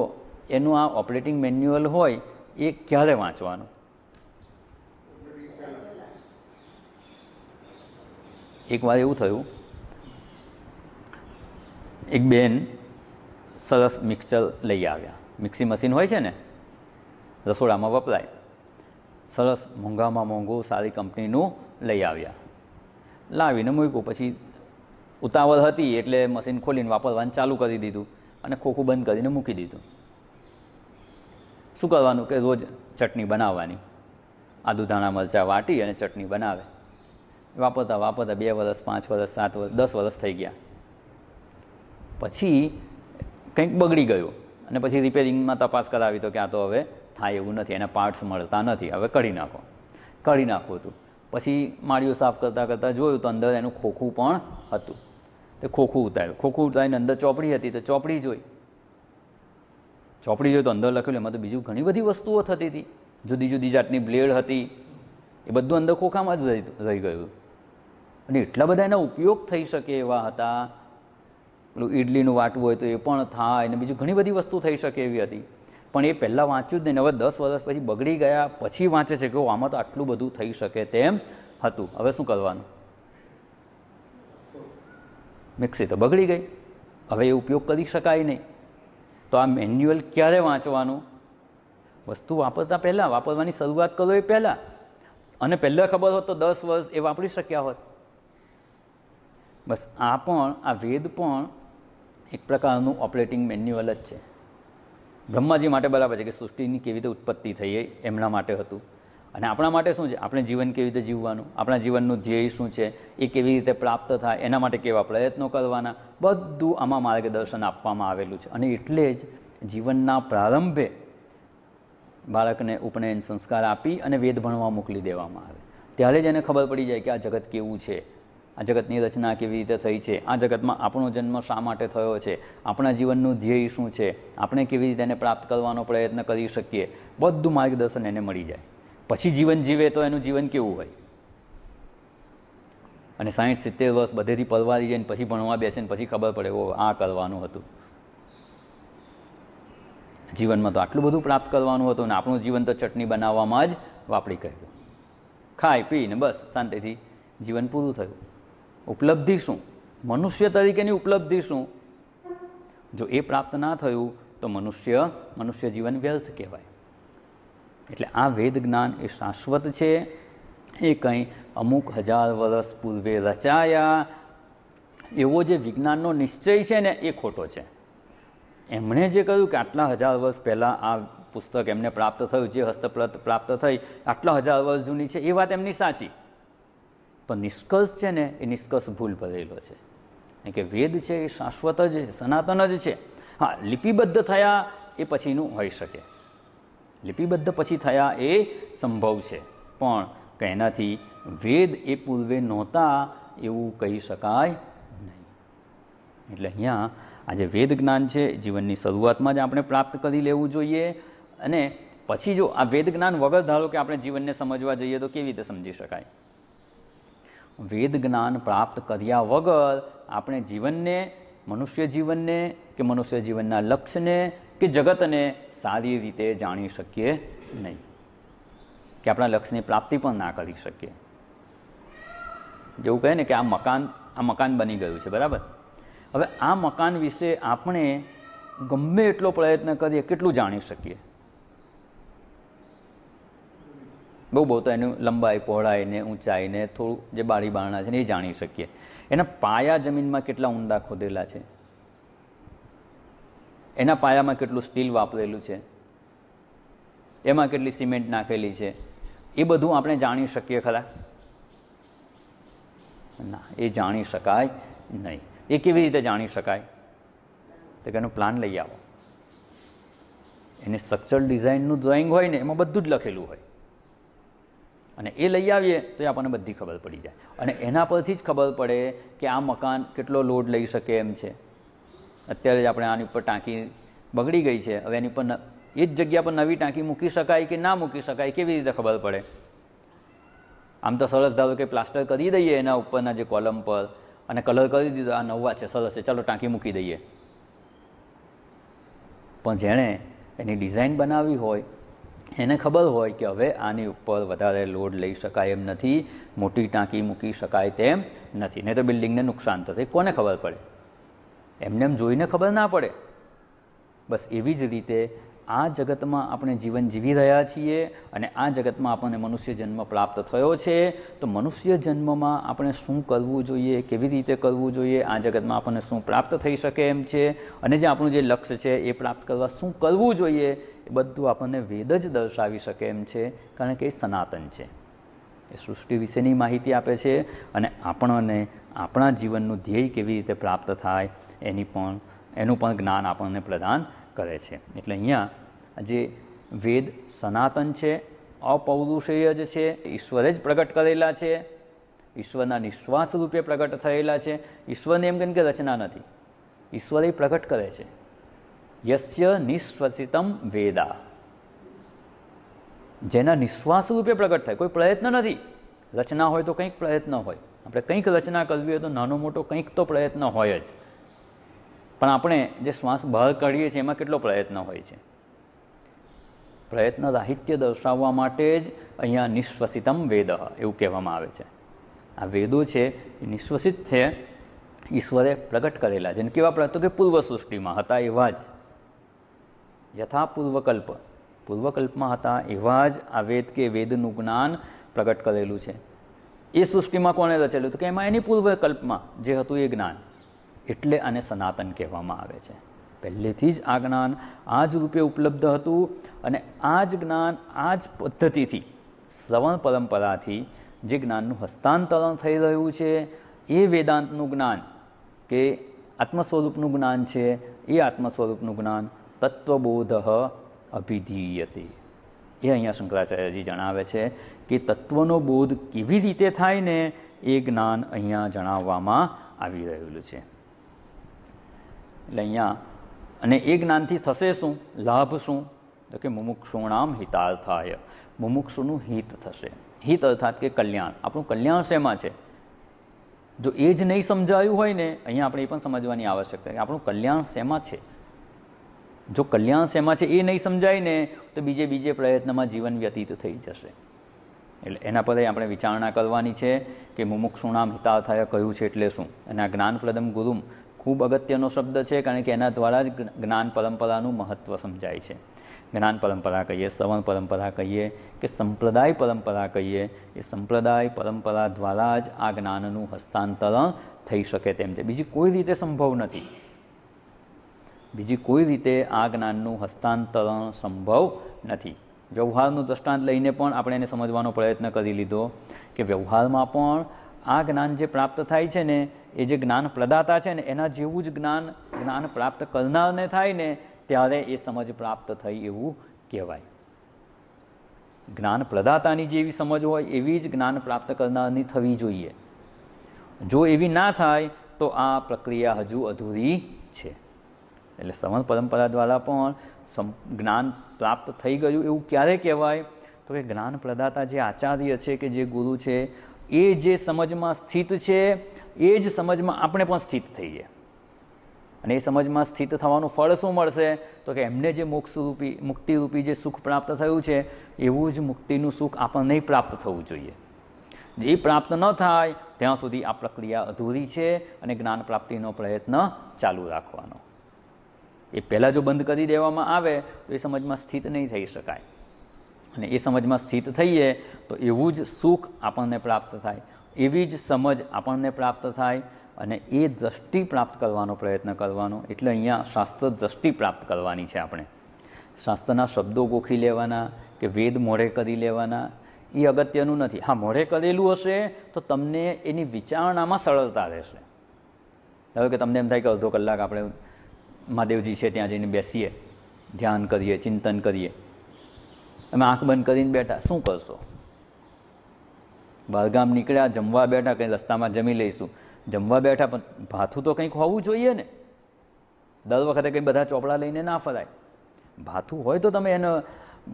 એનું આ ઓપરેટિંગ મેન્યુઅલ હોય એ ક્યારે વાંચવાનું એકવાર એવું થયું એક બેન સરસ મિક્સર લઈ આવ્યા મિક્સી મશીન હોય છે ને રસોડામાં વપરાય સરસ મોંઘામાં મોંઘું સારી કંપનીનું લઈ આવ્યા લાવીને મૂક્યું પછી ઉતાવળ હતી એટલે મશીન ખોલીને વાપરવાનું ચાલુ કરી દીધું અને ખોખું બંધ કરીને મૂકી દીધું શું કરવાનું કે રોજ ચટણી બનાવવાની આદુ ધાણા મરચાં વાટી અને ચટણી બનાવે વાપરતા વાપરતા બે વર્ષ પાંચ વર્ષ સાત વર્ષ દસ વર્ષ થઈ ગયા પછી કંઈક બગડી ગયું અને પછી રિપેરિંગમાં તપાસ કરાવી તો કે આ તો હવે થાય એવું નથી એના પાર્ટ્સ મળતા નથી હવે કઢી નાખો કઢી નાખવું હતું પછી માળીઓ સાફ કરતાં કરતાં જોયું તો અંદર એનું ખોખું પણ હતું તે ખોખું ઉતાર્યું ખોખું ઉતારીને અંદર ચોપડી હતી તો ચોપડી જોઈ ચોપડી જોઈ તો અંદર લખેલું એમાં તો બીજું ઘણી બધી વસ્તુઓ થતી હતી જુદી જુદી જાતની બ્લેડ હતી એ બધું અંદર ખોખામાં જ રહી ગયું અને એટલા બધા એના ઉપયોગ થઈ શકે એવા હતા પેલું ઈડલીનું વાટવું હોય તો એ પણ થાય ને બીજું ઘણી બધી વસ્તુ થઈ શકે એવી હતી પણ એ પહેલાં વાંચ્યું જ નહીં હવે દસ વર્ષ પછી બગડી ગયા પછી વાંચે છે કે આમાં તો આટલું બધું થઈ શકે તેમ હતું હવે શું કરવાનું મિક્સી તો બગડી ગઈ હવે એ ઉપયોગ કરી શકાય નહીં તો આ મેન્યુઅલ ક્યારે વાંચવાનું વસ્તુ વાપરતા પહેલાં વાપરવાની શરૂઆત કરો એ પહેલાં અને પહેલાં ખબર હોત તો દસ વર્ષ એ વાપરી શક્યા હોત બસ આ પણ આ વેદ પણ એક પ્રકારનું ઓપરેટિંગ મેન્યુઅલ જ છે બ્રહ્માજી માટે બરાબર છે કે સૃષ્ટિની કેવી રીતે ઉત્પત્તિ થઈ એમના માટે હતું અને આપણા માટે શું છે આપણે જીવન કેવી રીતે જીવવાનું આપણા જીવનનું ધ્યેય શું છે એ કેવી રીતે પ્રાપ્ત થાય એના માટે કેવા પ્રયત્નો કરવાના બધું આમાં માર્ગદર્શન આપવામાં આવેલું છે અને એટલે જ જીવનના પ્રારંભે બાળકને ઉપનયન સંસ્કાર આપી અને વેદ ભણવા મોકલી દેવામાં આવે ત્યારે જ એને ખબર પડી જાય કે આ જગત કેવું છે આ જગતની રચના કેવી રીતે થઈ છે આ જગતમાં આપણો જન્મ શા માટે થયો છે આપણા જીવનનું ધ્યેય શું છે આપણે કેવી રીતે એને પ્રાપ્ત કરવાનો પ્રયત્ન કરી શકીએ બધું માર્ગદર્શન એને મળી જાય પછી જીવન જીવે તો એનું જીવન કેવું હોય અને સાહીઠ સિત્તેર વર્ષ બધેથી પરવારી જઈને પછી ભણવા બેસે ને પછી ખબર પડે ઓ આ કરવાનું હતું જીવનમાં તો આટલું બધું પ્રાપ્ત કરવાનું હતું ને આપણું જીવન તો ચટણી બનાવવામાં જ વાપરી ગયું ખાઈ પીને બસ શાંતિથી જીવન પૂરું થયું ઉપલબ્ધિ શું મનુષ્ય તરીકેની ઉપલબ્ધિ શું જો એ પ્રાપ્ત ના થયું તો મનુષ્ય મનુષ્ય જીવન વ્યર્થ કહેવાય એટલે આ વેદ જ્ઞાન એ શાશ્વત છે એ કંઈ અમુક હજાર વર્ષ પૂર્વે રચાયા એવો જે વિજ્ઞાનનો નિશ્ચય છે ને એ ખોટો છે એમણે જે કહ્યું કે આટલા હજાર વર્ષ પહેલાં આ પુસ્તક એમને પ્રાપ્ત થયું જે હસ્તપ્રત પ્રાપ્ત થઈ આટલા હજાર વર્ષ જૂની છે એ વાત એમની સાચી પણ નિષ્કર્ષ છે ને એ નિષ્કર્ષ ભૂલ ભરેલો છે કે વેદ છે એ શાશ્વત જ સનાતન જ છે હા લિપિબદ્ધ થયા એ પછીનું હોઈ શકે લિપિબદ્ધ પછી થયા એ સંભવ છે પણ એનાથી વેદ એ પૂર્વે નહોતા એવું કહી શકાય નહીં એટલે અહીંયા આજે વેદ જ્ઞાન છે જીવનની શરૂઆતમાં જ આપણે પ્રાપ્ત કરી લેવું જોઈએ અને પછી જો આ વેદ જ્ઞાન વગર ધારો કે આપણે જીવનને સમજવા જઈએ તો કેવી રીતે સમજી શકાય વેદ જ્ઞાન પ્રાપ્ત કર્યા વગર આપણે જીવનને મનુષ્ય જીવનને કે મનુષ્ય જીવનના લક્ષ્યને કે જગતને સારી રીતે જાણી શકીએ નહીં કે આપણા લક્ષ્યની પ્રાપ્તિ પણ ના કરી શકીએ જેવું કહે ને કે આ મકાન આ મકાન બની ગયું છે બરાબર હવે આ મકાન વિશે આપણે ગમે એટલો પ્રયત્ન કરીએ કેટલું જાણી શકીએ બહુ બહુ તો એનું લંબાઈ પહોળાઈ ને ઊંચાઈ ને થોડું જે બારી બારણા છે ને એ જાણી શકીએ એના પાયા જમીનમાં કેટલા ઊંડા ખોદેલા છે એના પાયામાં કેટલું સ્ટીલ વાપરેલું છે એમાં કેટલી સિમેન્ટ નાખેલી છે એ બધું આપણે જાણી શકીએ ખરા ના એ જાણી શકાય નહીં એ કેવી રીતે જાણી શકાય તો કે એનો પ્લાન લઈ આવો એને સ્ટ્રક્ચરલ ડિઝાઇનનું ડ્રોઈંગ હોય ને એમાં બધું જ લખેલું હોય અને એ લઈ આવીએ તો એ આપણને બધી ખબર પડી જાય અને એના પરથી જ ખબર પડે કે આ મકાન કેટલો લોડ લઈ શકે એમ છે અત્યારે જ આપણે આની ઉપર ટાંકી બગડી ગઈ છે હવે એની પર એ જ જગ્યા પર નવી ટાંકી મૂકી શકાય કે ના મૂકી શકાય કેવી રીતે ખબર પડે આમ તો સરસ ધારો કે પ્લાસ્ટર કરી દઈએ એના ઉપરના જે કોલમ પર અને કલર કરી દીધો આ નવા છે સરસ છે ચાલો ટાંકી મૂકી દઈએ પણ જેણે એની ડિઝાઇન બનાવી હોય એને ખબર હોય કે હવે આની ઉપર વધારે લોડ લઈ શકાય એમ નથી મોટી ટાંકી મૂકી શકાય તેમ નથી નહીં તો બિલ્ડિંગને નુકસાન થશે કોને ખબર પડે એમને એમ જોઈને ખબર ના પડે બસ એવી જ રીતે આ જગતમાં આપણે જીવન જીવી રહ્યા છીએ અને આ જગતમાં આપણને મનુષ્ય જન્મ પ્રાપ્ત થયો છે તો મનુષ્ય જન્મમાં આપણે શું કરવું જોઈએ કેવી રીતે કરવું જોઈએ આ જગતમાં આપણને શું પ્રાપ્ત થઈ શકે એમ છે અને જે આપણું જે લક્ષ્ય છે એ પ્રાપ્ત કરવા શું કરવું જોઈએ એ બધું આપણને વેદ જ દર્શાવી શકે એમ છે કારણ કે એ સનાતન છે એ સૃષ્ટિ વિશેની માહિતી આપે છે અને આપણને આપણા જીવનનું ધ્યેય કેવી રીતે પ્રાપ્ત થાય એની પણ એનું પણ જ્ઞાન આપણને પ્રદાન કરે છે એટલે અહીંયા જે વેદ સનાતન છે અપૌરુષેય જ છે ઈશ્વરે જ પ્રગટ કરેલા છે ઈશ્વરના નિશ્વાસ રૂપે પ્રગટ થયેલા છે ઈશ્વરને એમ કહે કે રચના નથી ઈશ્વરે પ્રગટ કરે છે યસ્ય નિશ્વસિતમ વેદા જેના નિશ્વાસ રૂપે પ્રગટ થાય કોઈ પ્રયત્ન નથી રચના હોય તો કંઈક પ્રયત્ન હોય આપણે કંઈક રચના કરવી હોય તો નાનો મોટો કંઈક તો પ્રયત્ન હોય જ પણ આપણે જે શ્વાસ બહાર કાઢીએ છીએ એમાં કેટલો પ્રયત્ન હોય છે પ્રયત્ન રાહિત્ય દર્શાવવા માટે જ અહીંયા નિશ્વસિતમ વેદ એવું કહેવામાં આવે છે આ વેદો છે એ નિશ્વસિત છે ઈશ્વરે પ્રગટ કરેલા જેને કેવા તો કે પૂર્વ સૃષ્ટિમાં હતા એવા જ યથા પૂર્વકલ્પ પૂર્વકલ્પમાં હતા એવા જ આ વેદ કે વેદનું જ્ઞાન પ્રગટ કરેલું છે એ સૃષ્ટિમાં કોણે રચેલું તો કે એમાં એની પૂર્વકલ્પમાં જે હતું એ જ્ઞાન એટલે આને સનાતન કહેવામાં આવે છે પહેલેથી જ આ જ્ઞાન આ જ રૂપે ઉપલબ્ધ હતું અને આ જ જ્ઞાન આ જ પદ્ધતિથી શ્રવણ પરંપરાથી જે જ્ઞાનનું હસ્તાંતરણ થઈ રહ્યું છે એ વેદાંતનું જ્ઞાન કે આત્મસ્વરૂપનું જ્ઞાન છે એ આત્મસ્વરૂપનું જ્ઞાન તત્વબોધ અભિધીયતે એ અહીંયા શંકરાચાર્યજી જણાવે છે કે તત્વનો બોધ કેવી રીતે થાય ને એ જ્ઞાન અહીંયા જણાવવામાં આવી રહેલું છે એટલે અહીંયા અને એ જ્ઞાનથી થશે શું લાભ શું તો કે મુમુક્ષુણામ હિતાર્થાય મુમુક્ષુનું હિત થશે હિત અર્થાત કે કલ્યાણ આપણું કલ્યાણ શેમાં છે જો એ જ નહીં સમજાયું હોય ને અહીંયા આપણે એ પણ સમજવાની આવશ્યકતા કે આપણું કલ્યાણ શેમાં છે જો કલ્યાણ શેમાં છે એ નહીં સમજાય ને તો બીજે બીજે પ્રયત્નમાં જીવન વ્યતીત થઈ જશે એટલે એના પર આપણે વિચારણા કરવાની છે કે મુમુક્ષુણામ હિતાર્થાય કહ્યું છે એટલે શું અને આ જ્ઞાનપ્રદમ ગુરુમ ખૂબ અગત્યનો શબ્દ છે કારણ કે એના દ્વારા જ જ્ઞાન પરંપરાનું મહત્ત્વ સમજાય છે જ્ઞાન પરંપરા કહીએ શ્રવણ પરંપરા કહીએ કે સંપ્રદાય પરંપરા કહીએ એ સંપ્રદાય પરંપરા દ્વારા જ આ જ્ઞાનનું હસ્તાંતરણ થઈ શકે તેમ છે બીજી કોઈ રીતે સંભવ નથી બીજી કોઈ રીતે આ જ્ઞાનનું હસ્તાંતરણ સંભવ નથી વ્યવહારનું દ્રષ્ટાંત લઈને પણ આપણે એને સમજવાનો પ્રયત્ન કરી લીધો કે વ્યવહારમાં પણ આ જ્ઞાન જે પ્રાપ્ત થાય છે ને એ જે જ્ઞાન પ્રદાતા છે ને એના જેવું જ જ્ઞાન જ્ઞાન પ્રાપ્ત કરનારને થાય ને ત્યારે એ સમજ પ્રાપ્ત થઈ એવું કહેવાય જ્ઞાન પ્રદાતાની જેવી સમજ હોય એવી જ જ્ઞાન પ્રાપ્ત કરનારની થવી જોઈએ જો એવી ના થાય તો આ પ્રક્રિયા હજુ અધૂરી છે એટલે સમણ પરંપરા દ્વારા પણ જ્ઞાન પ્રાપ્ત થઈ ગયું એવું ક્યારે કહેવાય તો કે જ્ઞાન પ્રદાતા જે આચાર્ય છે કે જે ગુરુ છે એ જે સમજમાં સ્થિત છે એ જ સમજમાં આપણે પણ સ્થિત થઈએ અને એ સમજમાં સ્થિત થવાનું ફળ શું મળશે તો કે એમને જે મોક્ષરૂપી મુક્તિરૂપી જે સુખ પ્રાપ્ત થયું છે એવું જ મુક્તિનું સુખ આપણને પ્રાપ્ત થવું જોઈએ એ પ્રાપ્ત ન થાય ત્યાં સુધી આ પ્રક્રિયા અધૂરી છે અને જ્ઞાન પ્રાપ્તિનો પ્રયત્ન ચાલુ રાખવાનો એ પહેલાં જો બંધ કરી દેવામાં આવે તો એ સમજમાં સ્થિત નહીં થઈ શકાય અને એ સમજમાં સ્થિત થઈએ તો એવું જ સુખ આપણને પ્રાપ્ત થાય એવી જ સમજ આપણને પ્રાપ્ત થાય અને એ દ્રષ્ટિ પ્રાપ્ત કરવાનો પ્રયત્ન કરવાનો એટલે અહીંયા શાસ્ત્ર દ્રષ્ટિ પ્રાપ્ત કરવાની છે આપણે શાસ્ત્રના શબ્દો ગોખી લેવાના કે વેદ મોઢે કરી લેવાના એ અગત્યનું નથી હા મોઢે કરેલું હશે તો તમને એની વિચારણામાં સરળતા રહેશે ધારો કે તમને એમ થાય કે અડધો કલાક આપણે મહાદેવજી છે ત્યાં જઈને બેસીએ ધ્યાન કરીએ ચિંતન કરીએ અમે આંખ બંધ કરીને બેઠા શું કરશો બહારગામ નીકળ્યા જમવા બેઠા કંઈ રસ્તામાં જમી લઈશું જમવા બેઠા પણ ભાથું તો કંઈક હોવું જોઈએ ને દર વખતે કંઈ બધા ચોપડા લઈને ના ફરાય ભાથું હોય તો તમે એનું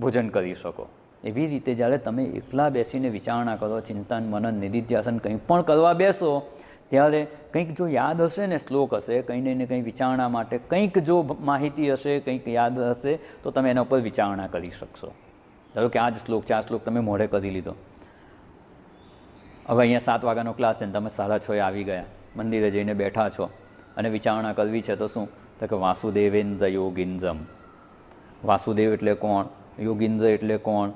ભોજન કરી શકો એવી રીતે જ્યારે તમે એકલા બેસીને વિચારણા કરો ચિંતન મનન નિધિધ્યાસન કંઈ પણ કરવા બેસો ત્યારે કંઈક જો યાદ હશે ને શ્લોક હશે કંઈને ને કંઈ વિચારણા માટે કંઈક જો માહિતી હશે કંઈક યાદ હશે તો તમે એના ઉપર વિચારણા કરી શકશો ધારો કે આ જ શ્લોક છે આ શ્લોક તમે મોઢે કરી લીધો હવે અહીંયા સાત વાગ્યાનો ક્લાસ છે ને તમે સાડા છએ આવી ગયા મંદિરે જઈને બેઠા છો અને વિચારણા કરવી છે તો શું તો કે વાસુદેવેન્દ્ર યોગિન્દ્રમ વાસુદેવ એટલે કોણ યોગિન્દ્ર એટલે કોણ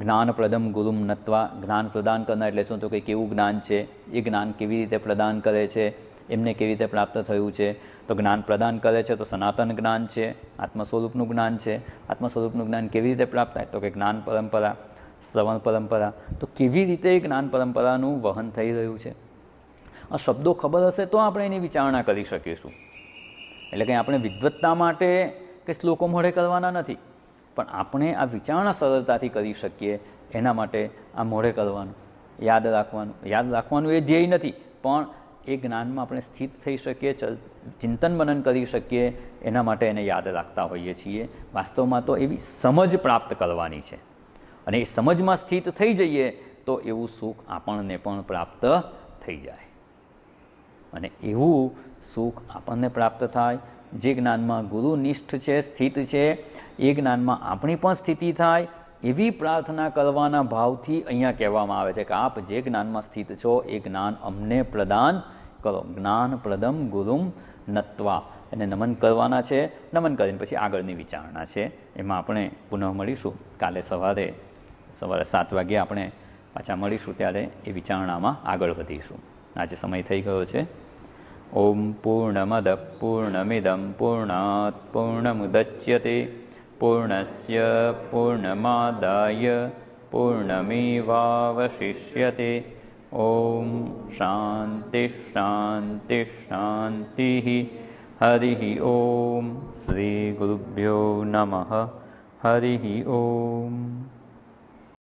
જ્ઞાનપ્રદમ ગુરુમ નત્વા જ્ઞાન પ્રદાન કરનાર એટલે શું તો કે કેવું જ્ઞાન છે એ જ્ઞાન કેવી રીતે પ્રદાન કરે છે એમને કેવી રીતે પ્રાપ્ત થયું છે તો જ્ઞાન પ્રદાન કરે છે તો સનાતન જ્ઞાન છે આત્મ સ્વરૂપનું જ્ઞાન છે આત્મ સ્વરૂપનું જ્ઞાન કેવી રીતે પ્રાપ્ત થાય તો કે જ્ઞાન પરંપરા શ્રવણ પરંપરા તો કેવી રીતે જ્ઞાન પરંપરાનું વહન થઈ રહ્યું છે આ શબ્દો ખબર હશે તો આપણે એની વિચારણા કરી શકીશું એટલે કંઈ આપણે વિદ્વત્તા માટે કે શ્લોકો મોઢે કરવાના નથી પણ આપણે આ વિચારણા સરળતાથી કરી શકીએ એના માટે આ મોઢે કરવાનું યાદ રાખવાનું યાદ રાખવાનું એ ધ્યેય નથી પણ એ જ્ઞાનમાં આપણે સ્થિત થઈ શકીએ ચિંતન મનન કરી શકીએ એના માટે એને યાદ રાખતા હોઈએ છીએ વાસ્તવમાં તો એવી સમજ પ્રાપ્ત કરવાની છે અને એ સમજમાં સ્થિત થઈ જઈએ તો એવું સુખ આપણને પણ પ્રાપ્ત થઈ જાય અને એવું સુખ આપણને પ્રાપ્ત થાય જે જ્ઞાનમાં ગુરુ નિષ્ઠ છે સ્થિત છે એ જ્ઞાનમાં આપણી પણ સ્થિતિ થાય એવી પ્રાર્થના કરવાના ભાવથી અહીંયા કહેવામાં આવે છે કે આપ જે જ્ઞાનમાં સ્થિત છો એ જ્ઞાન અમને પ્રદાન કરો જ્ઞાન પ્રદમ ગુરુમ નત્વા એને નમન કરવાના છે નમન કરીને પછી આગળની વિચારણા છે એમાં આપણે પુનઃ મળીશું કાલે સવારે સવારે સાત વાગે આપણે પાછા મળીશું ત્યારે એ વિચારણામાં આગળ વધીશું આજે સમય થઈ ગયો છે ॐ पूर्णमदः पूर्णमिदं पूर्णात् पूर्णमुदच्यते पूर्णस्य पूर्णमादाय पूर्णमेवावशिष्यते ॐ शान्तिश्शान्तिश्शान्तिः हरिः ॐ श्रीगुरुभ्यो नमः हरिः ॐ